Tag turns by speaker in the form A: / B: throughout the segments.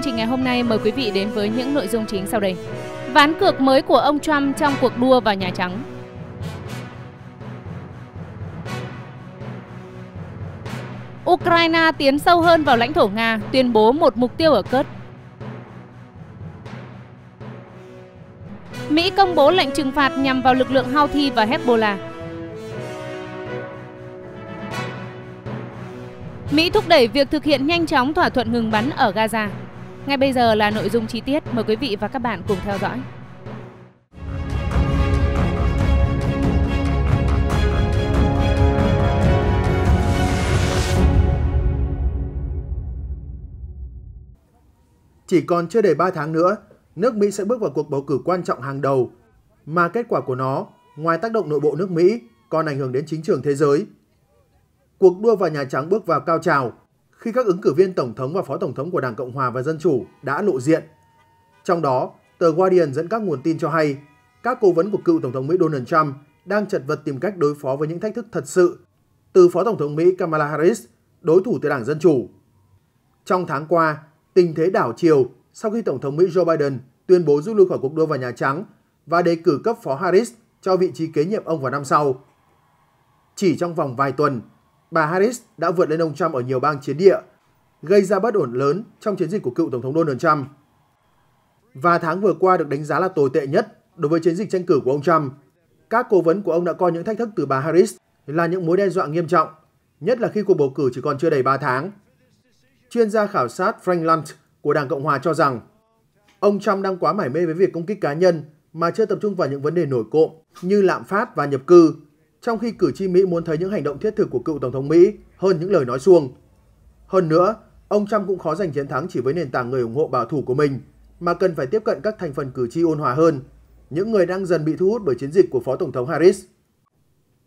A: chương trình ngày hôm nay mời quý vị đến với những nội dung chính sau đây. Ván cược mới của ông Trump trong cuộc đua vào Nhà Trắng. Ukraine tiến sâu hơn vào lãnh thổ Nga, tuyên bố một mục tiêu ở cất; Mỹ công bố lệnh trừng phạt nhằm vào lực lượng Houthi và Hezbollah. Mỹ thúc đẩy việc thực hiện nhanh chóng thỏa thuận ngừng bắn ở Gaza. Ngay bây giờ là nội dung chi tiết, mời quý vị và các bạn cùng theo dõi.
B: Chỉ còn chưa đầy 3 tháng nữa, nước Mỹ sẽ bước vào cuộc bầu cử quan trọng hàng đầu, mà kết quả của nó, ngoài tác động nội bộ nước Mỹ, còn ảnh hưởng đến chính trường thế giới. Cuộc đua vào Nhà Trắng bước vào cao trào khi các ứng cử viên Tổng thống và Phó Tổng thống của Đảng Cộng Hòa và Dân Chủ đã lộ diện. Trong đó, tờ Guardian dẫn các nguồn tin cho hay, các cố vấn của cựu Tổng thống Mỹ Donald Trump đang chật vật tìm cách đối phó với những thách thức thật sự từ Phó Tổng thống Mỹ Kamala Harris, đối thủ từ Đảng Dân Chủ. Trong tháng qua, tình thế đảo chiều sau khi Tổng thống Mỹ Joe Biden tuyên bố rút lui khỏi cuộc đua vào Nhà Trắng và đề cử cấp Phó Harris cho vị trí kế nhiệm ông vào năm sau. Chỉ trong vòng vài tuần, bà Harris đã vượt lên ông Trump ở nhiều bang chiến địa, gây ra bất ổn lớn trong chiến dịch của cựu Tổng thống Donald Trump. Và tháng vừa qua được đánh giá là tồi tệ nhất đối với chiến dịch tranh cử của ông Trump. Các cố vấn của ông đã coi những thách thức từ bà Harris là những mối đe dọa nghiêm trọng, nhất là khi cuộc bầu cử chỉ còn chưa đầy 3 tháng. Chuyên gia khảo sát Frank Luntz của Đảng Cộng Hòa cho rằng ông Trump đang quá mải mê với việc công kích cá nhân mà chưa tập trung vào những vấn đề nổi cộm như lạm phát và nhập cư trong khi cử tri Mỹ muốn thấy những hành động thiết thực của cựu Tổng thống Mỹ hơn những lời nói suông. Hơn nữa, ông Trump cũng khó giành chiến thắng chỉ với nền tảng người ủng hộ bảo thủ của mình, mà cần phải tiếp cận các thành phần cử tri ôn hòa hơn, những người đang dần bị thu hút bởi chiến dịch của Phó Tổng thống Harris.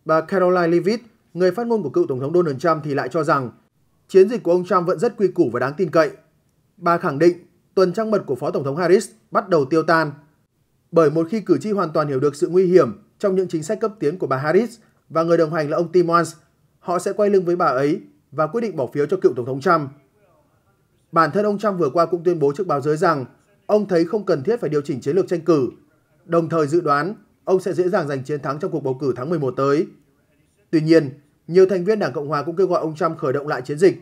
B: Bà Caroline Leavitt, người phát ngôn của cựu Tổng thống Donald Trump thì lại cho rằng chiến dịch của ông Trump vẫn rất quy củ và đáng tin cậy. Bà khẳng định tuần trăng mật của Phó Tổng thống Harris bắt đầu tiêu tan. Bởi một khi cử tri hoàn toàn hiểu được sự nguy hiểm trong những chính sách cấp tiến của bà Harris và người đồng hành là ông Tim Walz, họ sẽ quay lưng với bà ấy và quyết định bỏ phiếu cho cựu Tổng thống Trump. Bản thân ông Trump vừa qua cũng tuyên bố trước báo giới rằng ông thấy không cần thiết phải điều chỉnh chiến lược tranh cử, đồng thời dự đoán ông sẽ dễ dàng giành chiến thắng trong cuộc bầu cử tháng 11 tới. Tuy nhiên, nhiều thành viên Đảng Cộng hòa cũng kêu gọi ông Trump khởi động lại chiến dịch.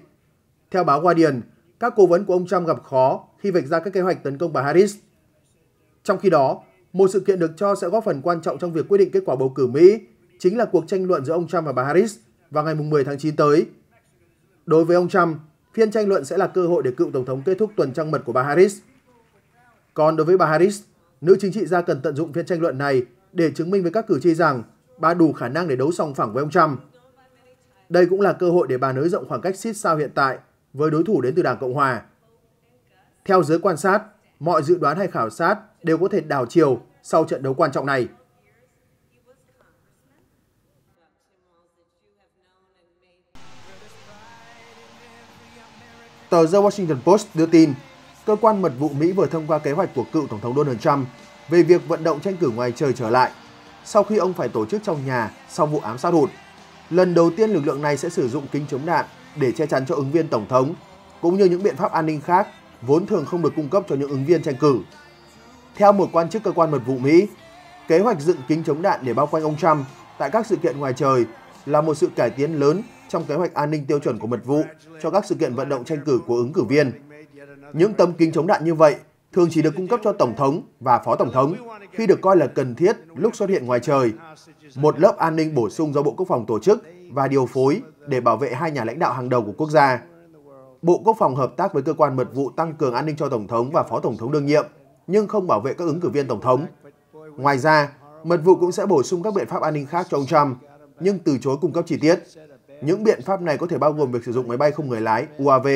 B: Theo báo Guardian, các cố vấn của ông Trump gặp khó khi vạch ra các kế hoạch tấn công bà Harris. Trong khi đó, một sự kiện được cho sẽ góp phần quan trọng trong việc quyết định kết quả bầu cử Mỹ chính là cuộc tranh luận giữa ông Trump và bà Harris vào ngày 10 tháng 9 tới. Đối với ông Trump, phiên tranh luận sẽ là cơ hội để cựu Tổng thống kết thúc tuần trăng mật của bà Harris. Còn đối với bà Harris, nữ chính trị gia cần tận dụng phiên tranh luận này để chứng minh với các cử tri rằng bà đủ khả năng để đấu song phẳng với ông Trump. Đây cũng là cơ hội để bà nới rộng khoảng cách xít sao hiện tại với đối thủ đến từ Đảng Cộng Hòa. Theo giới quan sát, mọi dự đoán hay khảo sát đều có thể đảo chiều sau trận đấu quan trọng này. Tờ The Washington Post đưa tin, cơ quan mật vụ Mỹ vừa thông qua kế hoạch của cựu Tổng thống Donald Trump về việc vận động tranh cử ngoài trời trở lại sau khi ông phải tổ chức trong nhà sau vụ ám sát hụt. Lần đầu tiên lực lượng này sẽ sử dụng kính chống đạn để che chắn cho ứng viên Tổng thống, cũng như những biện pháp an ninh khác vốn thường không được cung cấp cho những ứng viên tranh cử. Theo một quan chức cơ quan mật vụ Mỹ, kế hoạch dựng kính chống đạn để bao quanh ông Trump tại các sự kiện ngoài trời là một sự cải tiến lớn trong kế hoạch an ninh tiêu chuẩn của mật vụ cho các sự kiện vận động tranh cử của ứng cử viên. Những tấm kính chống đạn như vậy thường chỉ được cung cấp cho Tổng thống và Phó Tổng thống khi được coi là cần thiết lúc xuất hiện ngoài trời. Một lớp an ninh bổ sung do Bộ Quốc phòng tổ chức và điều phối để bảo vệ hai nhà lãnh đạo hàng đầu của quốc gia. Bộ Quốc phòng hợp tác với cơ quan mật vụ tăng cường an ninh cho Tổng thống và Phó Tổng thống đương nhiệm – nhưng không bảo vệ các ứng cử viên tổng thống. Ngoài ra, mật vụ cũng sẽ bổ sung các biện pháp an ninh khác cho ông Trump, nhưng từ chối cung cấp chi tiết. Những biện pháp này có thể bao gồm việc sử dụng máy bay không người lái UAV.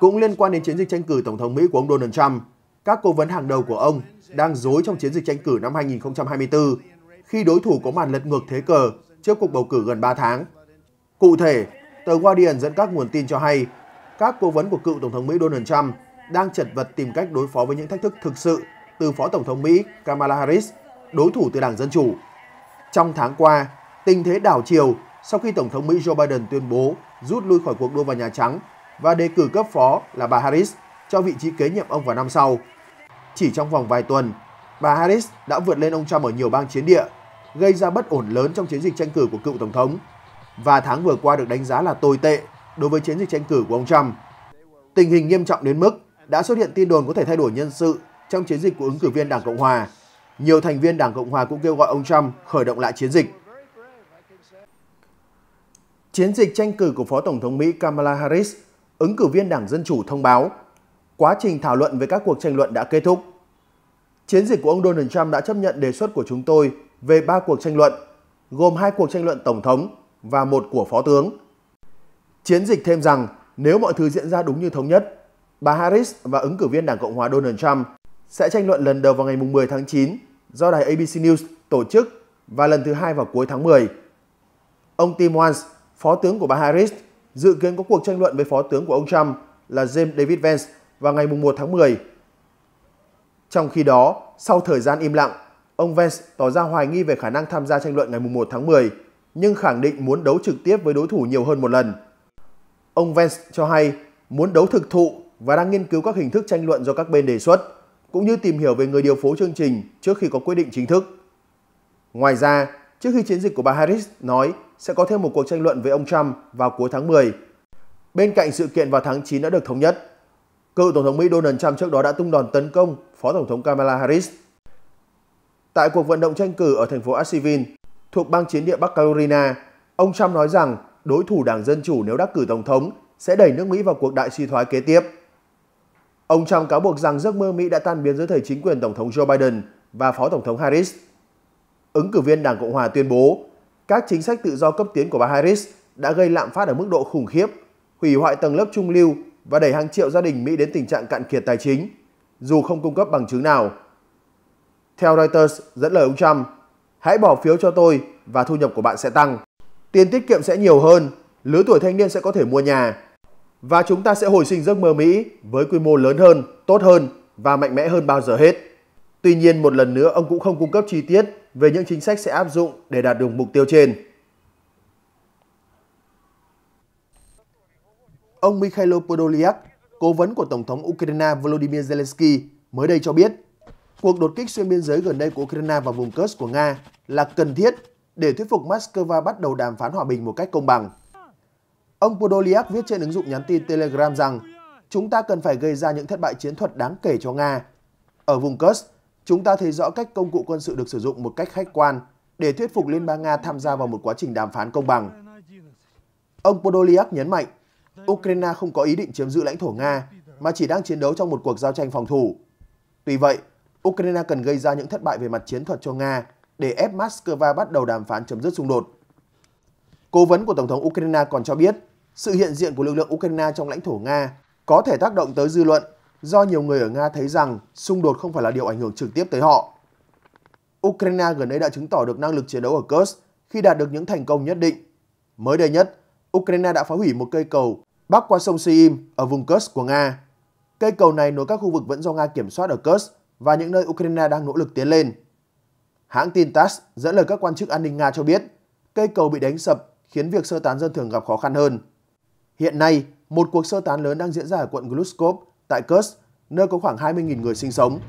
B: Cũng liên quan đến chiến dịch tranh cử tổng thống Mỹ của ông Donald Trump, các cố vấn hàng đầu của ông đang dối trong chiến dịch tranh cử năm 2024 khi đối thủ có màn lật ngược thế cờ trước cuộc bầu cử gần 3 tháng. Cụ thể, tờ Guardian dẫn các nguồn tin cho hay các cố vấn của cựu Tổng thống Mỹ Donald Trump đang chật vật tìm cách đối phó với những thách thức thực sự từ Phó Tổng thống Mỹ Kamala Harris, đối thủ từ Đảng Dân Chủ. Trong tháng qua, tình thế đảo chiều sau khi Tổng thống Mỹ Joe Biden tuyên bố rút lui khỏi cuộc đua vào Nhà Trắng và đề cử cấp phó là bà Harris cho vị trí kế nhiệm ông vào năm sau. Chỉ trong vòng vài tuần, bà Harris đã vượt lên ông Trump ở nhiều bang chiến địa, gây ra bất ổn lớn trong chiến dịch tranh cử của cựu Tổng thống. Và tháng vừa qua được đánh giá là tồi tệ đối với chiến dịch tranh cử của ông Trump. Tình hình nghiêm trọng đến mức đã xuất hiện tin đồn có thể thay đổi nhân sự trong chiến dịch của ứng cử viên Đảng Cộng Hòa. Nhiều thành viên Đảng Cộng Hòa cũng kêu gọi ông Trump khởi động lại chiến dịch. Chiến dịch tranh cử của Phó Tổng thống Mỹ Kamala Harris, ứng cử viên Đảng Dân Chủ thông báo, quá trình thảo luận về các cuộc tranh luận đã kết thúc. Chiến dịch của ông Donald Trump đã chấp nhận đề xuất của chúng tôi về 3 cuộc tranh luận, gồm hai cuộc tranh luận Tổng thống và một của Phó tướng. Chiến dịch thêm rằng nếu mọi thứ diễn ra đúng như thống nhất, Bà Harris và ứng cử viên Đảng Cộng hòa Donald Trump sẽ tranh luận lần đầu vào ngày 10 tháng 9 do đài ABC News tổ chức và lần thứ hai vào cuối tháng 10. Ông Tim Walz, phó tướng của bà Harris, dự kiến có cuộc tranh luận với phó tướng của ông Trump là James David Vance vào ngày 1 tháng 10. Trong khi đó, sau thời gian im lặng, ông Vance tỏ ra hoài nghi về khả năng tham gia tranh luận ngày 1 tháng 10, nhưng khẳng định muốn đấu trực tiếp với đối thủ nhiều hơn một lần. Ông Vance cho hay muốn đấu thực thụ và đang nghiên cứu các hình thức tranh luận do các bên đề xuất, cũng như tìm hiểu về người điều phối chương trình trước khi có quyết định chính thức. Ngoài ra, trước khi chiến dịch của bà Harris nói sẽ có thêm một cuộc tranh luận với ông Trump vào cuối tháng 10, bên cạnh sự kiện vào tháng 9 đã được thống nhất, cựu Tổng thống Mỹ Donald Trump trước đó đã tung đòn tấn công Phó Tổng thống Kamala Harris. Tại cuộc vận động tranh cử ở thành phố Asheville, thuộc bang chiến địa Bắc Carolina, ông Trump nói rằng đối thủ Đảng Dân Chủ nếu đắc cử Tổng thống sẽ đẩy nước Mỹ vào cuộc đại suy thoái kế tiếp. Ông Trump cáo buộc rằng giấc mơ Mỹ đã tan biến dưới thời chính quyền Tổng thống Joe Biden và Phó Tổng thống Harris. Ứng cử viên Đảng Cộng Hòa tuyên bố, các chính sách tự do cấp tiến của bà Harris đã gây lạm phát ở mức độ khủng khiếp, hủy hoại tầng lớp trung lưu và đẩy hàng triệu gia đình Mỹ đến tình trạng cạn kiệt tài chính, dù không cung cấp bằng chứng nào. Theo Reuters, dẫn lời ông Trump, hãy bỏ phiếu cho tôi và thu nhập của bạn sẽ tăng. Tiền tiết kiệm sẽ nhiều hơn, lứa tuổi thanh niên sẽ có thể mua nhà, và chúng ta sẽ hồi sinh giấc mơ Mỹ với quy mô lớn hơn, tốt hơn và mạnh mẽ hơn bao giờ hết. Tuy nhiên một lần nữa ông cũng không cung cấp chi tiết về những chính sách sẽ áp dụng để đạt được mục tiêu trên. Ông Mikhailo Podolyak, cố vấn của Tổng thống Ukraine Volodymyr Zelensky mới đây cho biết, cuộc đột kích xuyên biên giới gần đây của Ukraine vào vùng Kursk của Nga là cần thiết để thuyết phục Moscow bắt đầu đàm phán hòa bình một cách công bằng. Ông Podolyak viết trên ứng dụng nhắn tin Telegram rằng chúng ta cần phải gây ra những thất bại chiến thuật đáng kể cho Nga. Ở vùng Kursk, chúng ta thấy rõ cách công cụ quân sự được sử dụng một cách khách quan để thuyết phục Liên bang Nga tham gia vào một quá trình đàm phán công bằng. Ông Podolyak nhấn mạnh, Ukraine không có ý định chiếm giữ lãnh thổ Nga, mà chỉ đang chiến đấu trong một cuộc giao tranh phòng thủ. Tuy vậy, Ukraine cần gây ra những thất bại về mặt chiến thuật cho Nga để ép Moscow bắt đầu đàm phán chấm dứt xung đột. Cố vấn của Tổng thống Ukraine còn cho biết, sự hiện diện của lực lượng Ukraine trong lãnh thổ Nga có thể tác động tới dư luận do nhiều người ở Nga thấy rằng xung đột không phải là điều ảnh hưởng trực tiếp tới họ. Ukraine gần đây đã chứng tỏ được năng lực chiến đấu ở Kursk khi đạt được những thành công nhất định. Mới đây nhất, Ukraine đã phá hủy một cây cầu bắc qua sông Siim ở vùng Kursk của Nga. Cây cầu này nối các khu vực vẫn do Nga kiểm soát ở Kursk và những nơi Ukraine đang nỗ lực tiến lên. Hãng tin TASS dẫn lời các quan chức an ninh Nga cho biết, cây cầu bị đánh sập khiến việc sơ tán dân thường gặp khó khăn hơn. Hiện nay, một cuộc sơ tán lớn đang diễn ra ở quận Gluskov tại Kursk, nơi có khoảng 20.000 người sinh sống.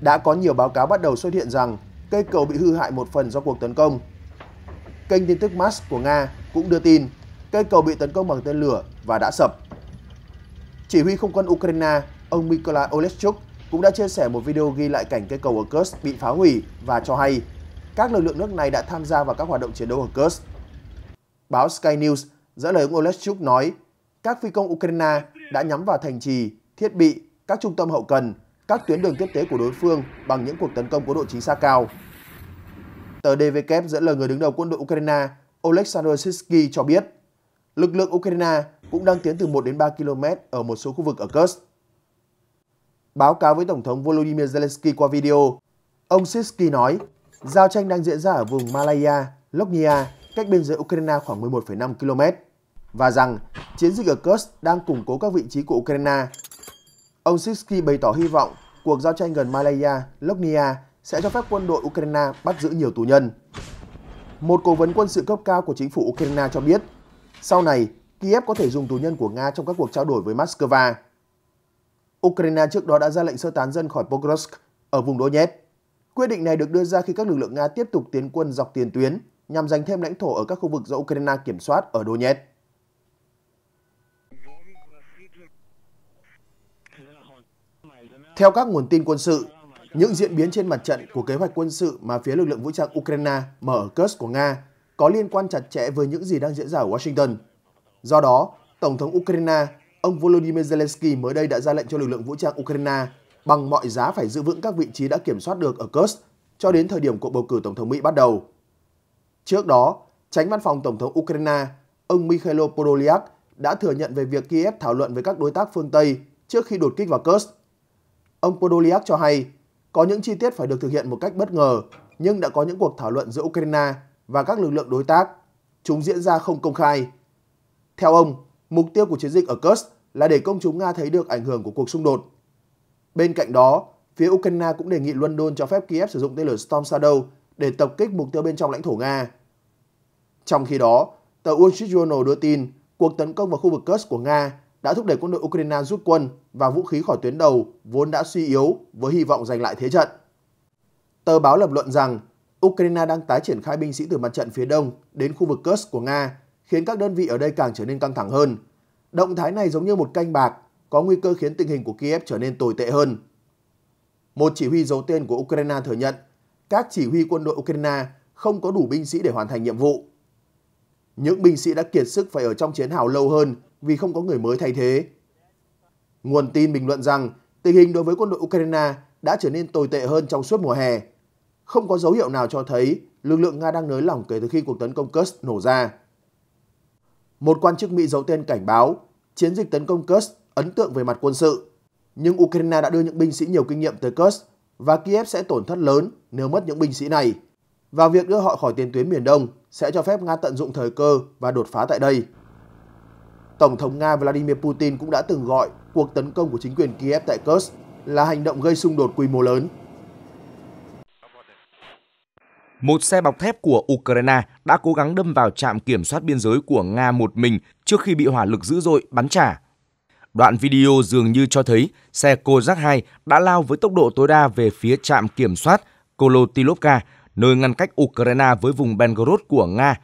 B: Đã có nhiều báo cáo bắt đầu xuất hiện rằng cây cầu bị hư hại một phần do cuộc tấn công. Kênh tin tức MAS của Nga cũng đưa tin cây cầu bị tấn công bằng tên lửa và đã sập. Chỉ huy không quân Ukraine, ông Mykola Oleschuk cũng đã chia sẻ một video ghi lại cảnh cây cầu ở Kursk bị phá hủy và cho hay các lực lượng nước này đã tham gia vào các hoạt động chiến đấu ở Kursk. Báo Sky News dẫn lời ông Oleschuk nói, các phi công Ukraine đã nhắm vào thành trì, thiết bị, các trung tâm hậu cần, các tuyến đường tiếp tế của đối phương bằng những cuộc tấn công có độ chính xác cao. Tờ DVK e dẫn lời người đứng đầu quân đội Ukraine Oleksandr Sisky cho biết, lực lượng Ukraine cũng đang tiến từ 1 đến 3 km ở một số khu vực ở Kursk. Báo cáo với Tổng thống Volodymyr Zelensky qua video, ông Sisky nói, giao tranh đang diễn ra ở vùng Malaya, Lognia cách biên giới Ukraine khoảng 11,5 km, và rằng chiến dịch ở Kursk đang củng cố các vị trí của Ukraine. Ông Sisky bày tỏ hy vọng cuộc giao tranh gần Malaya, Lognia sẽ cho phép quân đội Ukraine bắt giữ nhiều tù nhân. Một cố vấn quân sự cấp cao của chính phủ Ukraine cho biết, sau này Kiev có thể dùng tù nhân của Nga trong các cuộc trao đổi với Moscow. Ukraine trước đó đã ra lệnh sơ tán dân khỏi Pokrovsk ở vùng Donetsk. Quyết định này được đưa ra khi các lực lượng Nga tiếp tục tiến quân dọc tiền tuyến nhằm giành thêm lãnh thổ ở các khu vực do Ukraine kiểm soát ở Donetsk. Theo các nguồn tin quân sự, những diễn biến trên mặt trận của kế hoạch quân sự mà phía lực lượng vũ trang Ukraine mở ở Kursk của Nga có liên quan chặt chẽ với những gì đang diễn ra ở Washington. Do đó, Tổng thống Ukraine, ông Volodymyr Zelensky mới đây đã ra lệnh cho lực lượng vũ trang Ukraine bằng mọi giá phải giữ vững các vị trí đã kiểm soát được ở Kursk cho đến thời điểm cuộc bầu cử Tổng thống Mỹ bắt đầu. Trước đó, tránh văn phòng Tổng thống Ukraine, ông Mikhailo Podolyak đã thừa nhận về việc Kiev thảo luận với các đối tác phương Tây trước khi đột kích vào Kursk. Ông Podolyak cho hay, có những chi tiết phải được thực hiện một cách bất ngờ, nhưng đã có những cuộc thảo luận giữa Ukraine và các lực lượng đối tác. Chúng diễn ra không công khai. Theo ông, mục tiêu của chiến dịch ở Kursk là để công chúng Nga thấy được ảnh hưởng của cuộc xung đột. Bên cạnh đó, phía Ukraine cũng đề nghị London cho phép Kiev sử dụng tên lửa Storm Shadow để tập kích mục tiêu bên trong lãnh thổ Nga. Trong khi đó, tờ Wall Street Journal đưa tin cuộc tấn công vào khu vực Kursk của Nga đã thúc đẩy quân đội Ukraine rút quân và vũ khí khỏi tuyến đầu vốn đã suy yếu với hy vọng giành lại thế trận. Tờ báo lập luận rằng Ukraine đang tái triển khai binh sĩ từ mặt trận phía đông đến khu vực Kursk của Nga, khiến các đơn vị ở đây càng trở nên căng thẳng hơn. Động thái này giống như một canh bạc, có nguy cơ khiến tình hình của Kiev trở nên tồi tệ hơn. Một chỉ huy giấu tên của Ukraine thừa nhận các chỉ huy quân đội Ukraine không có đủ binh sĩ để hoàn thành nhiệm vụ. Những binh sĩ đã kiệt sức phải ở trong chiến hào lâu hơn vì không có người mới thay thế. Nguồn tin bình luận rằng tình hình đối với quân đội Ukraine đã trở nên tồi tệ hơn trong suốt mùa hè. Không có dấu hiệu nào cho thấy lực lượng Nga đang nới lỏng kể từ khi cuộc tấn công Kursk nổ ra. Một quan chức Mỹ giấu tên cảnh báo chiến dịch tấn công Kursk ấn tượng về mặt quân sự, nhưng Ukraine đã đưa những binh sĩ nhiều kinh nghiệm tới Kursk và Kiev sẽ tổn thất lớn nếu mất những binh sĩ này. Và việc đưa họ khỏi tiền tuyến miền Đông sẽ cho phép Nga tận dụng thời cơ và đột phá tại đây. Tổng thống Nga Vladimir Putin cũng đã từng gọi cuộc tấn công của chính quyền Kiev tại Kursk là hành động gây xung đột quy mô lớn.
A: Một xe bọc thép của Ukraine đã cố gắng đâm vào trạm kiểm soát biên giới của Nga một mình trước khi bị hỏa lực dữ dội bắn trả Đoạn video dường như cho thấy xe Kozak 2 đã lao với tốc độ tối đa về phía trạm kiểm soát Kolotilovka, nơi ngăn cách Ukraine với vùng Belgorod của Nga.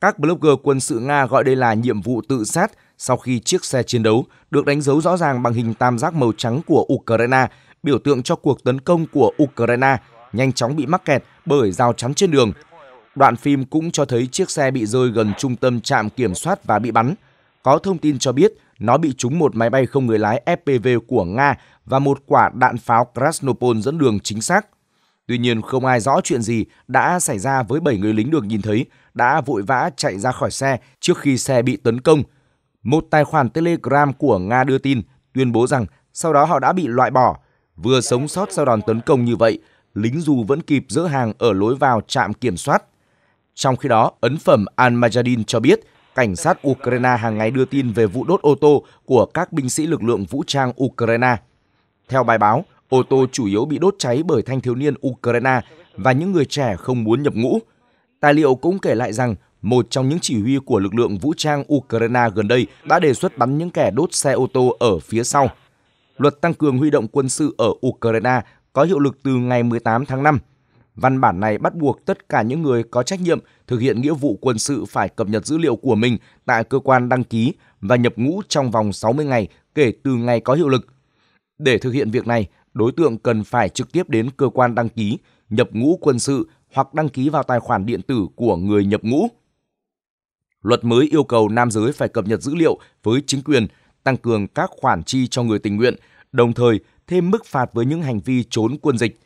A: Các blogger quân sự Nga gọi đây là nhiệm vụ tự sát sau khi chiếc xe chiến đấu được đánh dấu rõ ràng bằng hình tam giác màu trắng của Ukraine, biểu tượng cho cuộc tấn công của Ukraine, nhanh chóng bị mắc kẹt bởi rào chắn trên đường. Đoạn phim cũng cho thấy chiếc xe bị rơi gần trung tâm trạm kiểm soát và bị bắn. Có thông tin cho biết nó bị trúng một máy bay không người lái FPV của Nga và một quả đạn pháo Krasnopol dẫn đường chính xác. Tuy nhiên, không ai rõ chuyện gì đã xảy ra với 7 người lính được nhìn thấy đã vội vã chạy ra khỏi xe trước khi xe bị tấn công. Một tài khoản Telegram của Nga đưa tin, tuyên bố rằng sau đó họ đã bị loại bỏ. Vừa sống sót sau đòn tấn công như vậy, lính dù vẫn kịp dỡ hàng ở lối vào trạm kiểm soát. Trong khi đó, ấn phẩm Al-Majadin cho biết cảnh sát Ukraine hàng ngày đưa tin về vụ đốt ô tô của các binh sĩ lực lượng vũ trang Ukraine. Theo bài báo, ô tô chủ yếu bị đốt cháy bởi thanh thiếu niên Ukraine và những người trẻ không muốn nhập ngũ. Tài liệu cũng kể lại rằng một trong những chỉ huy của lực lượng vũ trang Ukraine gần đây đã đề xuất bắn những kẻ đốt xe ô tô ở phía sau. Luật tăng cường huy động quân sự ở Ukraine có hiệu lực từ ngày 18 tháng 5 Văn bản này bắt buộc tất cả những người có trách nhiệm thực hiện nghĩa vụ quân sự phải cập nhật dữ liệu của mình tại cơ quan đăng ký và nhập ngũ trong vòng 60 ngày kể từ ngày có hiệu lực. Để thực hiện việc này, đối tượng cần phải trực tiếp đến cơ quan đăng ký, nhập ngũ quân sự hoặc đăng ký vào tài khoản điện tử của người nhập ngũ. Luật mới yêu cầu nam giới phải cập nhật dữ liệu với chính quyền, tăng cường các khoản chi cho người tình nguyện, đồng thời thêm mức phạt với những hành vi trốn quân dịch.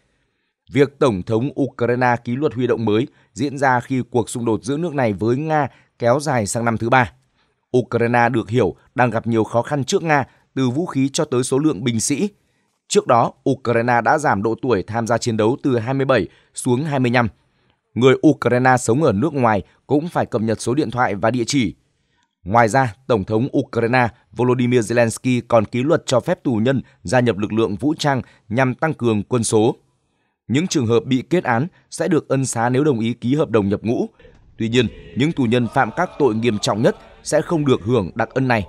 A: Việc Tổng thống Ukraine ký luật huy động mới diễn ra khi cuộc xung đột giữa nước này với Nga kéo dài sang năm thứ ba. Ukraine được hiểu đang gặp nhiều khó khăn trước Nga từ vũ khí cho tới số lượng binh sĩ. Trước đó, Ukraine đã giảm độ tuổi tham gia chiến đấu từ 27 xuống 25. Người Ukraine sống ở nước ngoài cũng phải cập nhật số điện thoại và địa chỉ. Ngoài ra, Tổng thống Ukraine Volodymyr Zelensky còn ký luật cho phép tù nhân gia nhập lực lượng vũ trang nhằm tăng cường quân số. Những trường hợp bị kết án sẽ được ân xá nếu đồng ý ký hợp đồng nhập ngũ. Tuy nhiên, những tù nhân phạm các tội nghiêm trọng nhất sẽ không được hưởng đặc ân này.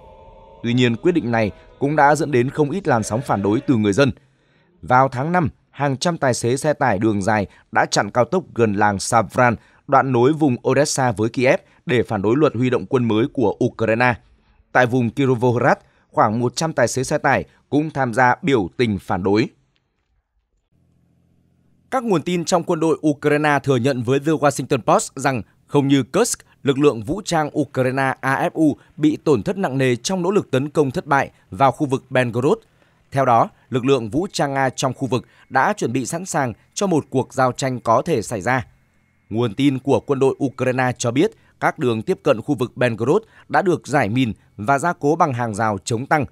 A: Tuy nhiên, quyết định này cũng đã dẫn đến không ít làn sóng phản đối từ người dân. Vào tháng 5, hàng trăm tài xế xe tải đường dài đã chặn cao tốc gần làng Savran, đoạn nối vùng Odessa với Kiev để phản đối luật huy động quân mới của Ukraine. Tại vùng Kirovohrad, khoảng 100 tài xế xe tải cũng tham gia biểu tình phản đối. Các nguồn tin trong quân đội Ukraine thừa nhận với The Washington Post rằng không như Kursk, lực lượng vũ trang Ukraine AFU bị tổn thất nặng nề trong nỗ lực tấn công thất bại vào khu vực Belgorod. Theo đó, lực lượng vũ trang Nga trong khu vực đã chuẩn bị sẵn sàng cho một cuộc giao tranh có thể xảy ra. Nguồn tin của quân đội Ukraine cho biết các đường tiếp cận khu vực Belgorod đã được giải mìn và gia cố bằng hàng rào chống tăng.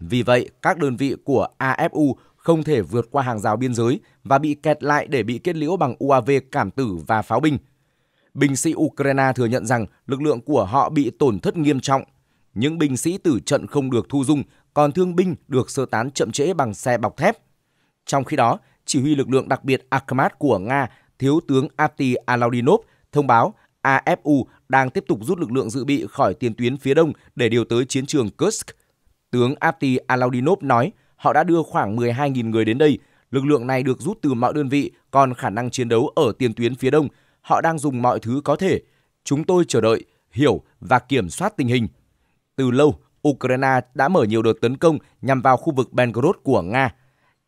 A: Vì vậy, các đơn vị của AFU không thể vượt qua hàng rào biên giới và bị kẹt lại để bị kết liễu bằng UAV cảm tử và pháo binh. Binh sĩ Ukraine thừa nhận rằng lực lượng của họ bị tổn thất nghiêm trọng. Những binh sĩ tử trận không được thu dung, còn thương binh được sơ tán chậm trễ bằng xe bọc thép. Trong khi đó, chỉ huy lực lượng đặc biệt Akhmat của Nga, Thiếu tướng Apti Alaudinov thông báo AFU đang tiếp tục rút lực lượng dự bị khỏi tiền tuyến phía đông để điều tới chiến trường Kursk. Tướng Apti Alaudinov nói, họ đã đưa khoảng 12.000 người đến đây. Lực lượng này được rút từ mọi đơn vị, còn khả năng chiến đấu ở tiền tuyến phía đông, họ đang dùng mọi thứ có thể. Chúng tôi chờ đợi, hiểu và kiểm soát tình hình. Từ lâu, Ukraine đã mở nhiều đợt tấn công nhằm vào khu vực Belgorod của Nga.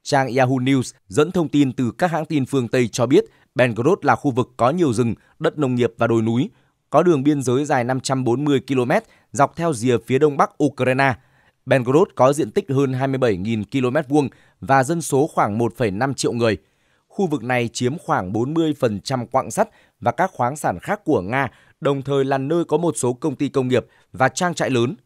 A: Trang Yahoo News dẫn thông tin từ các hãng tin phương Tây cho biết Belgorod là khu vực có nhiều rừng, đất nông nghiệp và đồi núi, có đường biên giới dài 540 km dọc theo rìa phía đông bắc Ukraine – Belgorod có diện tích hơn 27.000 km vuông và dân số khoảng 1,5 triệu người. Khu vực này chiếm khoảng 40% quặng sắt và các khoáng sản khác của Nga, đồng thời là nơi có một số công ty công nghiệp và trang trại lớn.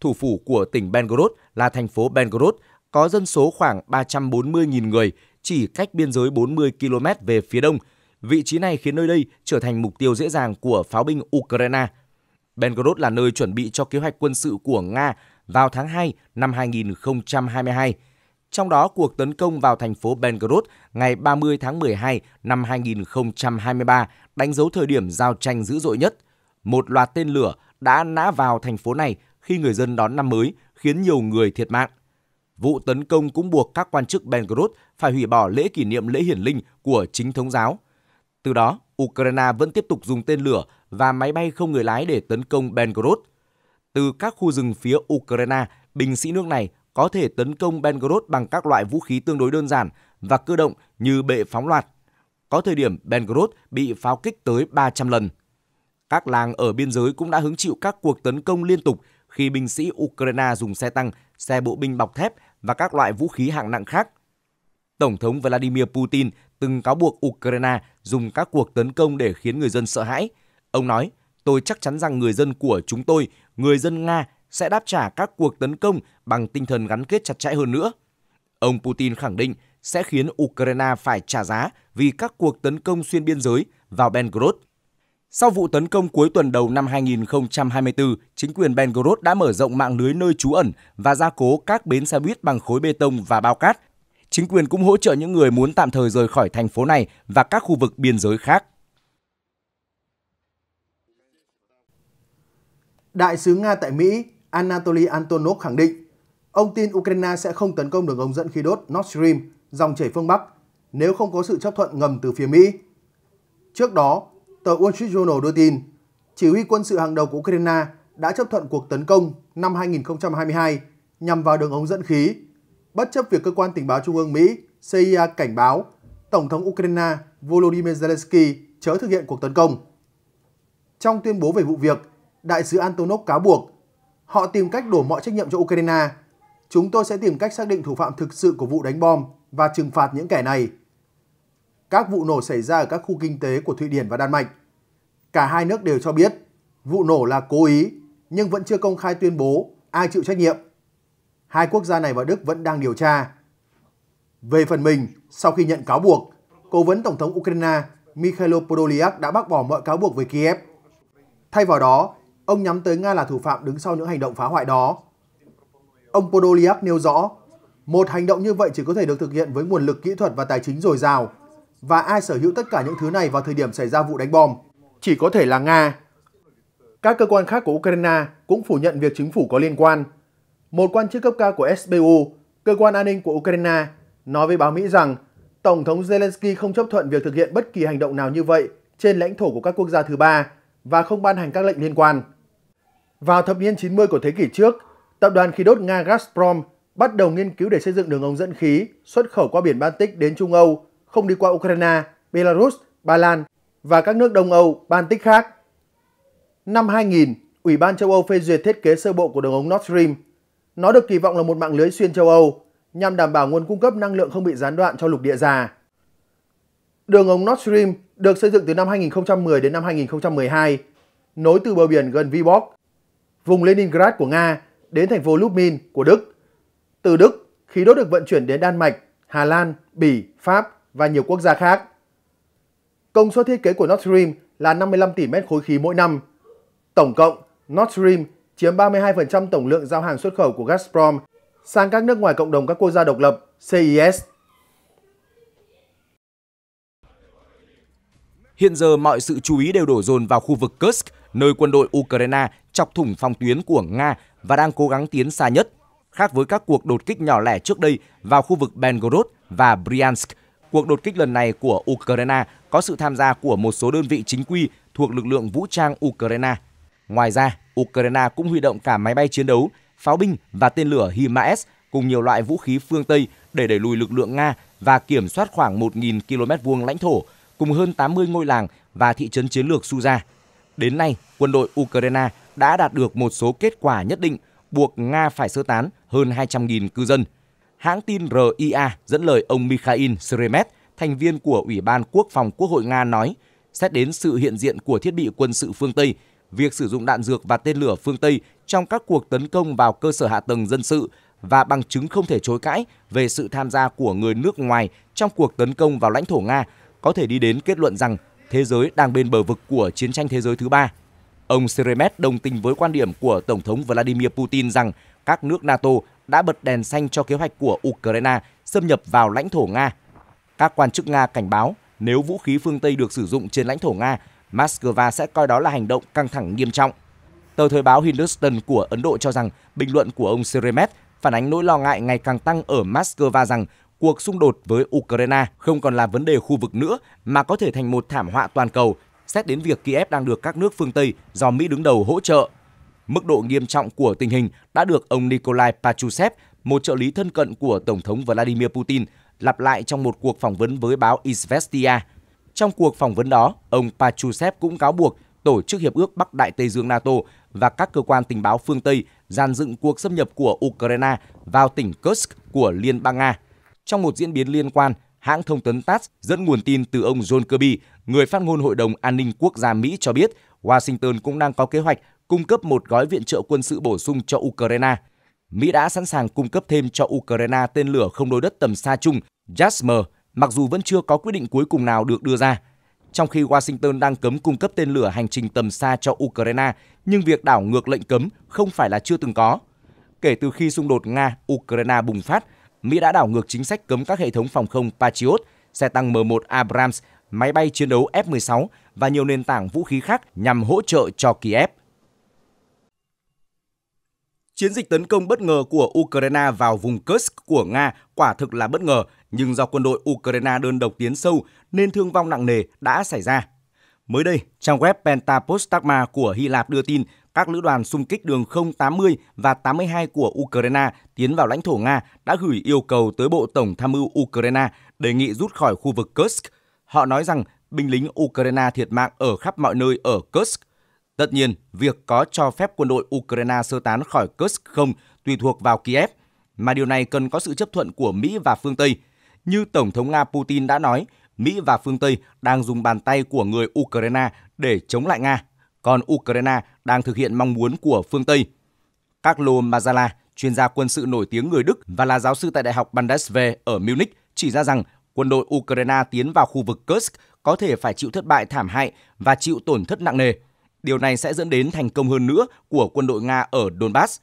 A: Thủ phủ của tỉnh Belgorod là thành phố Belgorod, có dân số khoảng 340.000 người, chỉ cách biên giới 40 km về phía đông. Vị trí này khiến nơi đây trở thành mục tiêu dễ dàng của pháo binh Ukraine. Belgorod là nơi chuẩn bị cho kế hoạch quân sự của Nga vào tháng 2 năm 2022. Trong đó, cuộc tấn công vào thành phố Belgorod ngày 30 tháng 12 năm 2023 đánh dấu thời điểm giao tranh dữ dội nhất. Một loạt tên lửa đã nã vào thành phố này khi người dân đón năm mới, khiến nhiều người thiệt mạng. Vụ tấn công cũng buộc các quan chức Belgorod phải hủy bỏ lễ kỷ niệm lễ hiển linh của chính thống giáo. Từ đó, Ukraine vẫn tiếp tục dùng tên lửa và máy bay không người lái để tấn công Belgorod – từ các khu rừng phía Ukraine, binh sĩ nước này có thể tấn công Belgorod bằng các loại vũ khí tương đối đơn giản và cơ động như bệ phóng loạt. Có thời điểm Belgorod bị pháo kích tới 300 lần. Các làng ở biên giới cũng đã hứng chịu các cuộc tấn công liên tục khi binh sĩ Ukraine dùng xe tăng, xe bộ binh bọc thép và các loại vũ khí hạng nặng khác. Tổng thống Vladimir Putin từng cáo buộc Ukraine dùng các cuộc tấn công để khiến người dân sợ hãi. Ông nói, tôi chắc chắn rằng người dân của chúng tôi người dân Nga sẽ đáp trả các cuộc tấn công bằng tinh thần gắn kết chặt chẽ hơn nữa. Ông Putin khẳng định sẽ khiến Ukraine phải trả giá vì các cuộc tấn công xuyên biên giới vào Belgorod. Sau vụ tấn công cuối tuần đầu năm 2024, chính quyền Belgorod đã mở rộng mạng lưới nơi trú ẩn và gia cố các bến xe buýt bằng khối bê tông và bao cát. Chính quyền cũng hỗ trợ những người muốn tạm thời rời khỏi thành phố này và các khu vực biên giới khác.
B: Đại sứ Nga tại Mỹ Anatoly Antonov khẳng định ông tin Ukraine sẽ không tấn công đường ống dẫn khí đốt Nord Stream dòng chảy phương Bắc nếu không có sự chấp thuận ngầm từ phía Mỹ. Trước đó, tờ Wall Street Journal đưa tin chỉ huy quân sự hàng đầu của Ukraine đã chấp thuận cuộc tấn công năm 2022 nhằm vào đường ống dẫn khí, bất chấp việc cơ quan tình báo trung ương Mỹ CIA cảnh báo Tổng thống Ukraine Volodymyr Zelensky chớ thực hiện cuộc tấn công. Trong tuyên bố về vụ việc, đại sứ Antonov cáo buộc. Họ tìm cách đổ mọi trách nhiệm cho Ukraine. Chúng tôi sẽ tìm cách xác định thủ phạm thực sự của vụ đánh bom và trừng phạt những kẻ này. Các vụ nổ xảy ra ở các khu kinh tế của Thụy Điển và Đan Mạch. Cả hai nước đều cho biết vụ nổ là cố ý nhưng vẫn chưa công khai tuyên bố ai chịu trách nhiệm. Hai quốc gia này và Đức vẫn đang điều tra. Về phần mình, sau khi nhận cáo buộc, Cố vấn Tổng thống Ukraine Mikhailo Podolyak đã bác bỏ mọi cáo buộc về Kiev. Thay vào đó, Ông nhắm tới Nga là thủ phạm đứng sau những hành động phá hoại đó. Ông Podolyak nêu rõ, một hành động như vậy chỉ có thể được thực hiện với nguồn lực kỹ thuật và tài chính dồi dào. Và ai sở hữu tất cả những thứ này vào thời điểm xảy ra vụ đánh bom? Chỉ có thể là Nga. Các cơ quan khác của Ukraine cũng phủ nhận việc chính phủ có liên quan. Một quan chức cấp cao của SBU, cơ quan an ninh của Ukraine, nói với báo Mỹ rằng Tổng thống Zelensky không chấp thuận việc thực hiện bất kỳ hành động nào như vậy trên lãnh thổ của các quốc gia thứ ba và không ban hành các lệnh liên quan. Vào thập niên 90 của thế kỷ trước, tập đoàn khí đốt Nga Gazprom bắt đầu nghiên cứu để xây dựng đường ống dẫn khí xuất khẩu qua biển Baltic đến Trung Âu, không đi qua Ukraine, Belarus, Ba Lan và các nước Đông Âu, Baltic khác. Năm 2000, Ủy ban châu Âu phê duyệt thiết kế sơ bộ của đường ống Nord Stream. Nó được kỳ vọng là một mạng lưới xuyên châu Âu nhằm đảm bảo nguồn cung cấp năng lượng không bị gián đoạn cho lục địa già. Đường ống Nord Stream được xây dựng từ năm 2010 đến năm 2012, nối từ bờ biển gần Viborg vùng Leningrad của Nga đến thành phố Lubmin của Đức. Từ Đức, khí đốt được vận chuyển đến Đan Mạch, Hà Lan, Bỉ, Pháp và nhiều quốc gia khác. Công suất thiết kế của Nord Stream là 55 tỷ mét khối khí mỗi năm. Tổng cộng, Nord Stream chiếm 32% tổng lượng giao hàng xuất khẩu của Gazprom sang các nước ngoài cộng đồng các quốc gia độc lập CIS.
A: Hiện giờ mọi sự chú ý đều đổ dồn vào khu vực Kursk, nơi quân đội Ukraine chọc thủng phòng tuyến của Nga và đang cố gắng tiến xa nhất. Khác với các cuộc đột kích nhỏ lẻ trước đây vào khu vực Belgorod và Bryansk, cuộc đột kích lần này của Ukraine có sự tham gia của một số đơn vị chính quy thuộc lực lượng vũ trang Ukraine. Ngoài ra, Ukraine cũng huy động cả máy bay chiến đấu, pháo binh và tên lửa HIMARS cùng nhiều loại vũ khí phương Tây để đẩy lùi lực lượng Nga và kiểm soát khoảng 1.000 km vuông lãnh thổ cùng hơn 80 ngôi làng và thị trấn chiến lược Suza. Đến nay, quân đội Ukraine đã đạt được một số kết quả nhất định buộc Nga phải sơ tán hơn 200.000 cư dân. Hãng tin RIA dẫn lời ông Mikhail Sremet, thành viên của Ủy ban Quốc phòng Quốc hội Nga nói, xét đến sự hiện diện của thiết bị quân sự phương Tây, việc sử dụng đạn dược và tên lửa phương Tây trong các cuộc tấn công vào cơ sở hạ tầng dân sự và bằng chứng không thể chối cãi về sự tham gia của người nước ngoài trong cuộc tấn công vào lãnh thổ Nga có thể đi đến kết luận rằng thế giới đang bên bờ vực của chiến tranh thế giới thứ ba. Ông Seremet đồng tình với quan điểm của Tổng thống Vladimir Putin rằng các nước NATO đã bật đèn xanh cho kế hoạch của Ukraine xâm nhập vào lãnh thổ Nga. Các quan chức Nga cảnh báo nếu vũ khí phương Tây được sử dụng trên lãnh thổ Nga, Moscow sẽ coi đó là hành động căng thẳng nghiêm trọng. Tờ thời báo Hindustan của Ấn Độ cho rằng bình luận của ông Seremet phản ánh nỗi lo ngại ngày càng tăng ở Moscow rằng cuộc xung đột với Ukraine không còn là vấn đề khu vực nữa mà có thể thành một thảm họa toàn cầu xét đến việc Kiev đang được các nước phương Tây do Mỹ đứng đầu hỗ trợ. Mức độ nghiêm trọng của tình hình đã được ông Nikolai Pachusev, một trợ lý thân cận của Tổng thống Vladimir Putin, lặp lại trong một cuộc phỏng vấn với báo Izvestia. Trong cuộc phỏng vấn đó, ông Pachusev cũng cáo buộc Tổ chức Hiệp ước Bắc Đại Tây Dương NATO và các cơ quan tình báo phương Tây gian dựng cuộc xâm nhập của Ukraine vào tỉnh Kursk của Liên bang Nga. Trong một diễn biến liên quan, hãng thông tấn TASS dẫn nguồn tin từ ông John Kirby, người phát ngôn Hội đồng An ninh Quốc gia Mỹ cho biết Washington cũng đang có kế hoạch cung cấp một gói viện trợ quân sự bổ sung cho Ukraine. Mỹ đã sẵn sàng cung cấp thêm cho Ukraine tên lửa không đối đất tầm xa chung JASM, mặc dù vẫn chưa có quyết định cuối cùng nào được đưa ra. Trong khi Washington đang cấm cung cấp tên lửa hành trình tầm xa cho Ukraine, nhưng việc đảo ngược lệnh cấm không phải là chưa từng có. Kể từ khi xung đột Nga-Ukraine bùng phát, Mỹ đã đảo ngược chính sách cấm các hệ thống phòng không Patriot, xe tăng M1 Abrams máy bay chiến đấu F-16 và nhiều nền tảng vũ khí khác nhằm hỗ trợ cho Kiev. Chiến dịch tấn công bất ngờ của Ukraine vào vùng Kursk của Nga quả thực là bất ngờ, nhưng do quân đội Ukraine đơn độc tiến sâu nên thương vong nặng nề đã xảy ra. Mới đây, trang web Pentapostagma của Hy Lạp đưa tin các lữ đoàn xung kích đường 080 và 82 của Ukraine tiến vào lãnh thổ Nga đã gửi yêu cầu tới Bộ Tổng tham mưu Ukraine đề nghị rút khỏi khu vực Kursk Họ nói rằng binh lính Ukraine thiệt mạng ở khắp mọi nơi ở Kursk. Tất nhiên, việc có cho phép quân đội Ukraine sơ tán khỏi Kursk không tùy thuộc vào Kiev, mà điều này cần có sự chấp thuận của Mỹ và phương Tây. Như Tổng thống Nga Putin đã nói, Mỹ và phương Tây đang dùng bàn tay của người Ukraine để chống lại Nga, còn Ukraine đang thực hiện mong muốn của phương Tây. Carlo Mazzala, chuyên gia quân sự nổi tiếng người Đức và là giáo sư tại Đại học Bandesve ở Munich, chỉ ra rằng quân đội Ukraine tiến vào khu vực Kursk có thể phải chịu thất bại thảm hại và chịu tổn thất nặng nề. Điều này sẽ dẫn đến thành công hơn nữa của quân đội Nga ở Donbass.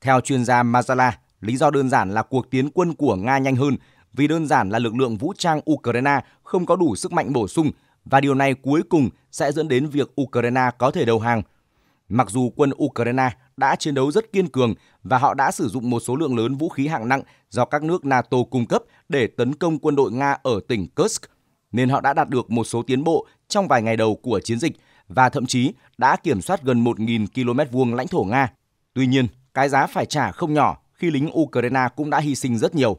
A: Theo chuyên gia Mazala, lý do đơn giản là cuộc tiến quân của Nga nhanh hơn vì đơn giản là lực lượng vũ trang Ukraine không có đủ sức mạnh bổ sung và điều này cuối cùng sẽ dẫn đến việc Ukraine có thể đầu hàng. Mặc dù quân Ukraine đã chiến đấu rất kiên cường và họ đã sử dụng một số lượng lớn vũ khí hạng nặng do các nước NATO cung cấp để tấn công quân đội Nga ở tỉnh Kursk, nên họ đã đạt được một số tiến bộ trong vài ngày đầu của chiến dịch và thậm chí đã kiểm soát gần 1.000 km vuông lãnh thổ Nga. Tuy nhiên, cái giá phải trả không nhỏ khi lính Ukraine cũng đã hy sinh rất nhiều.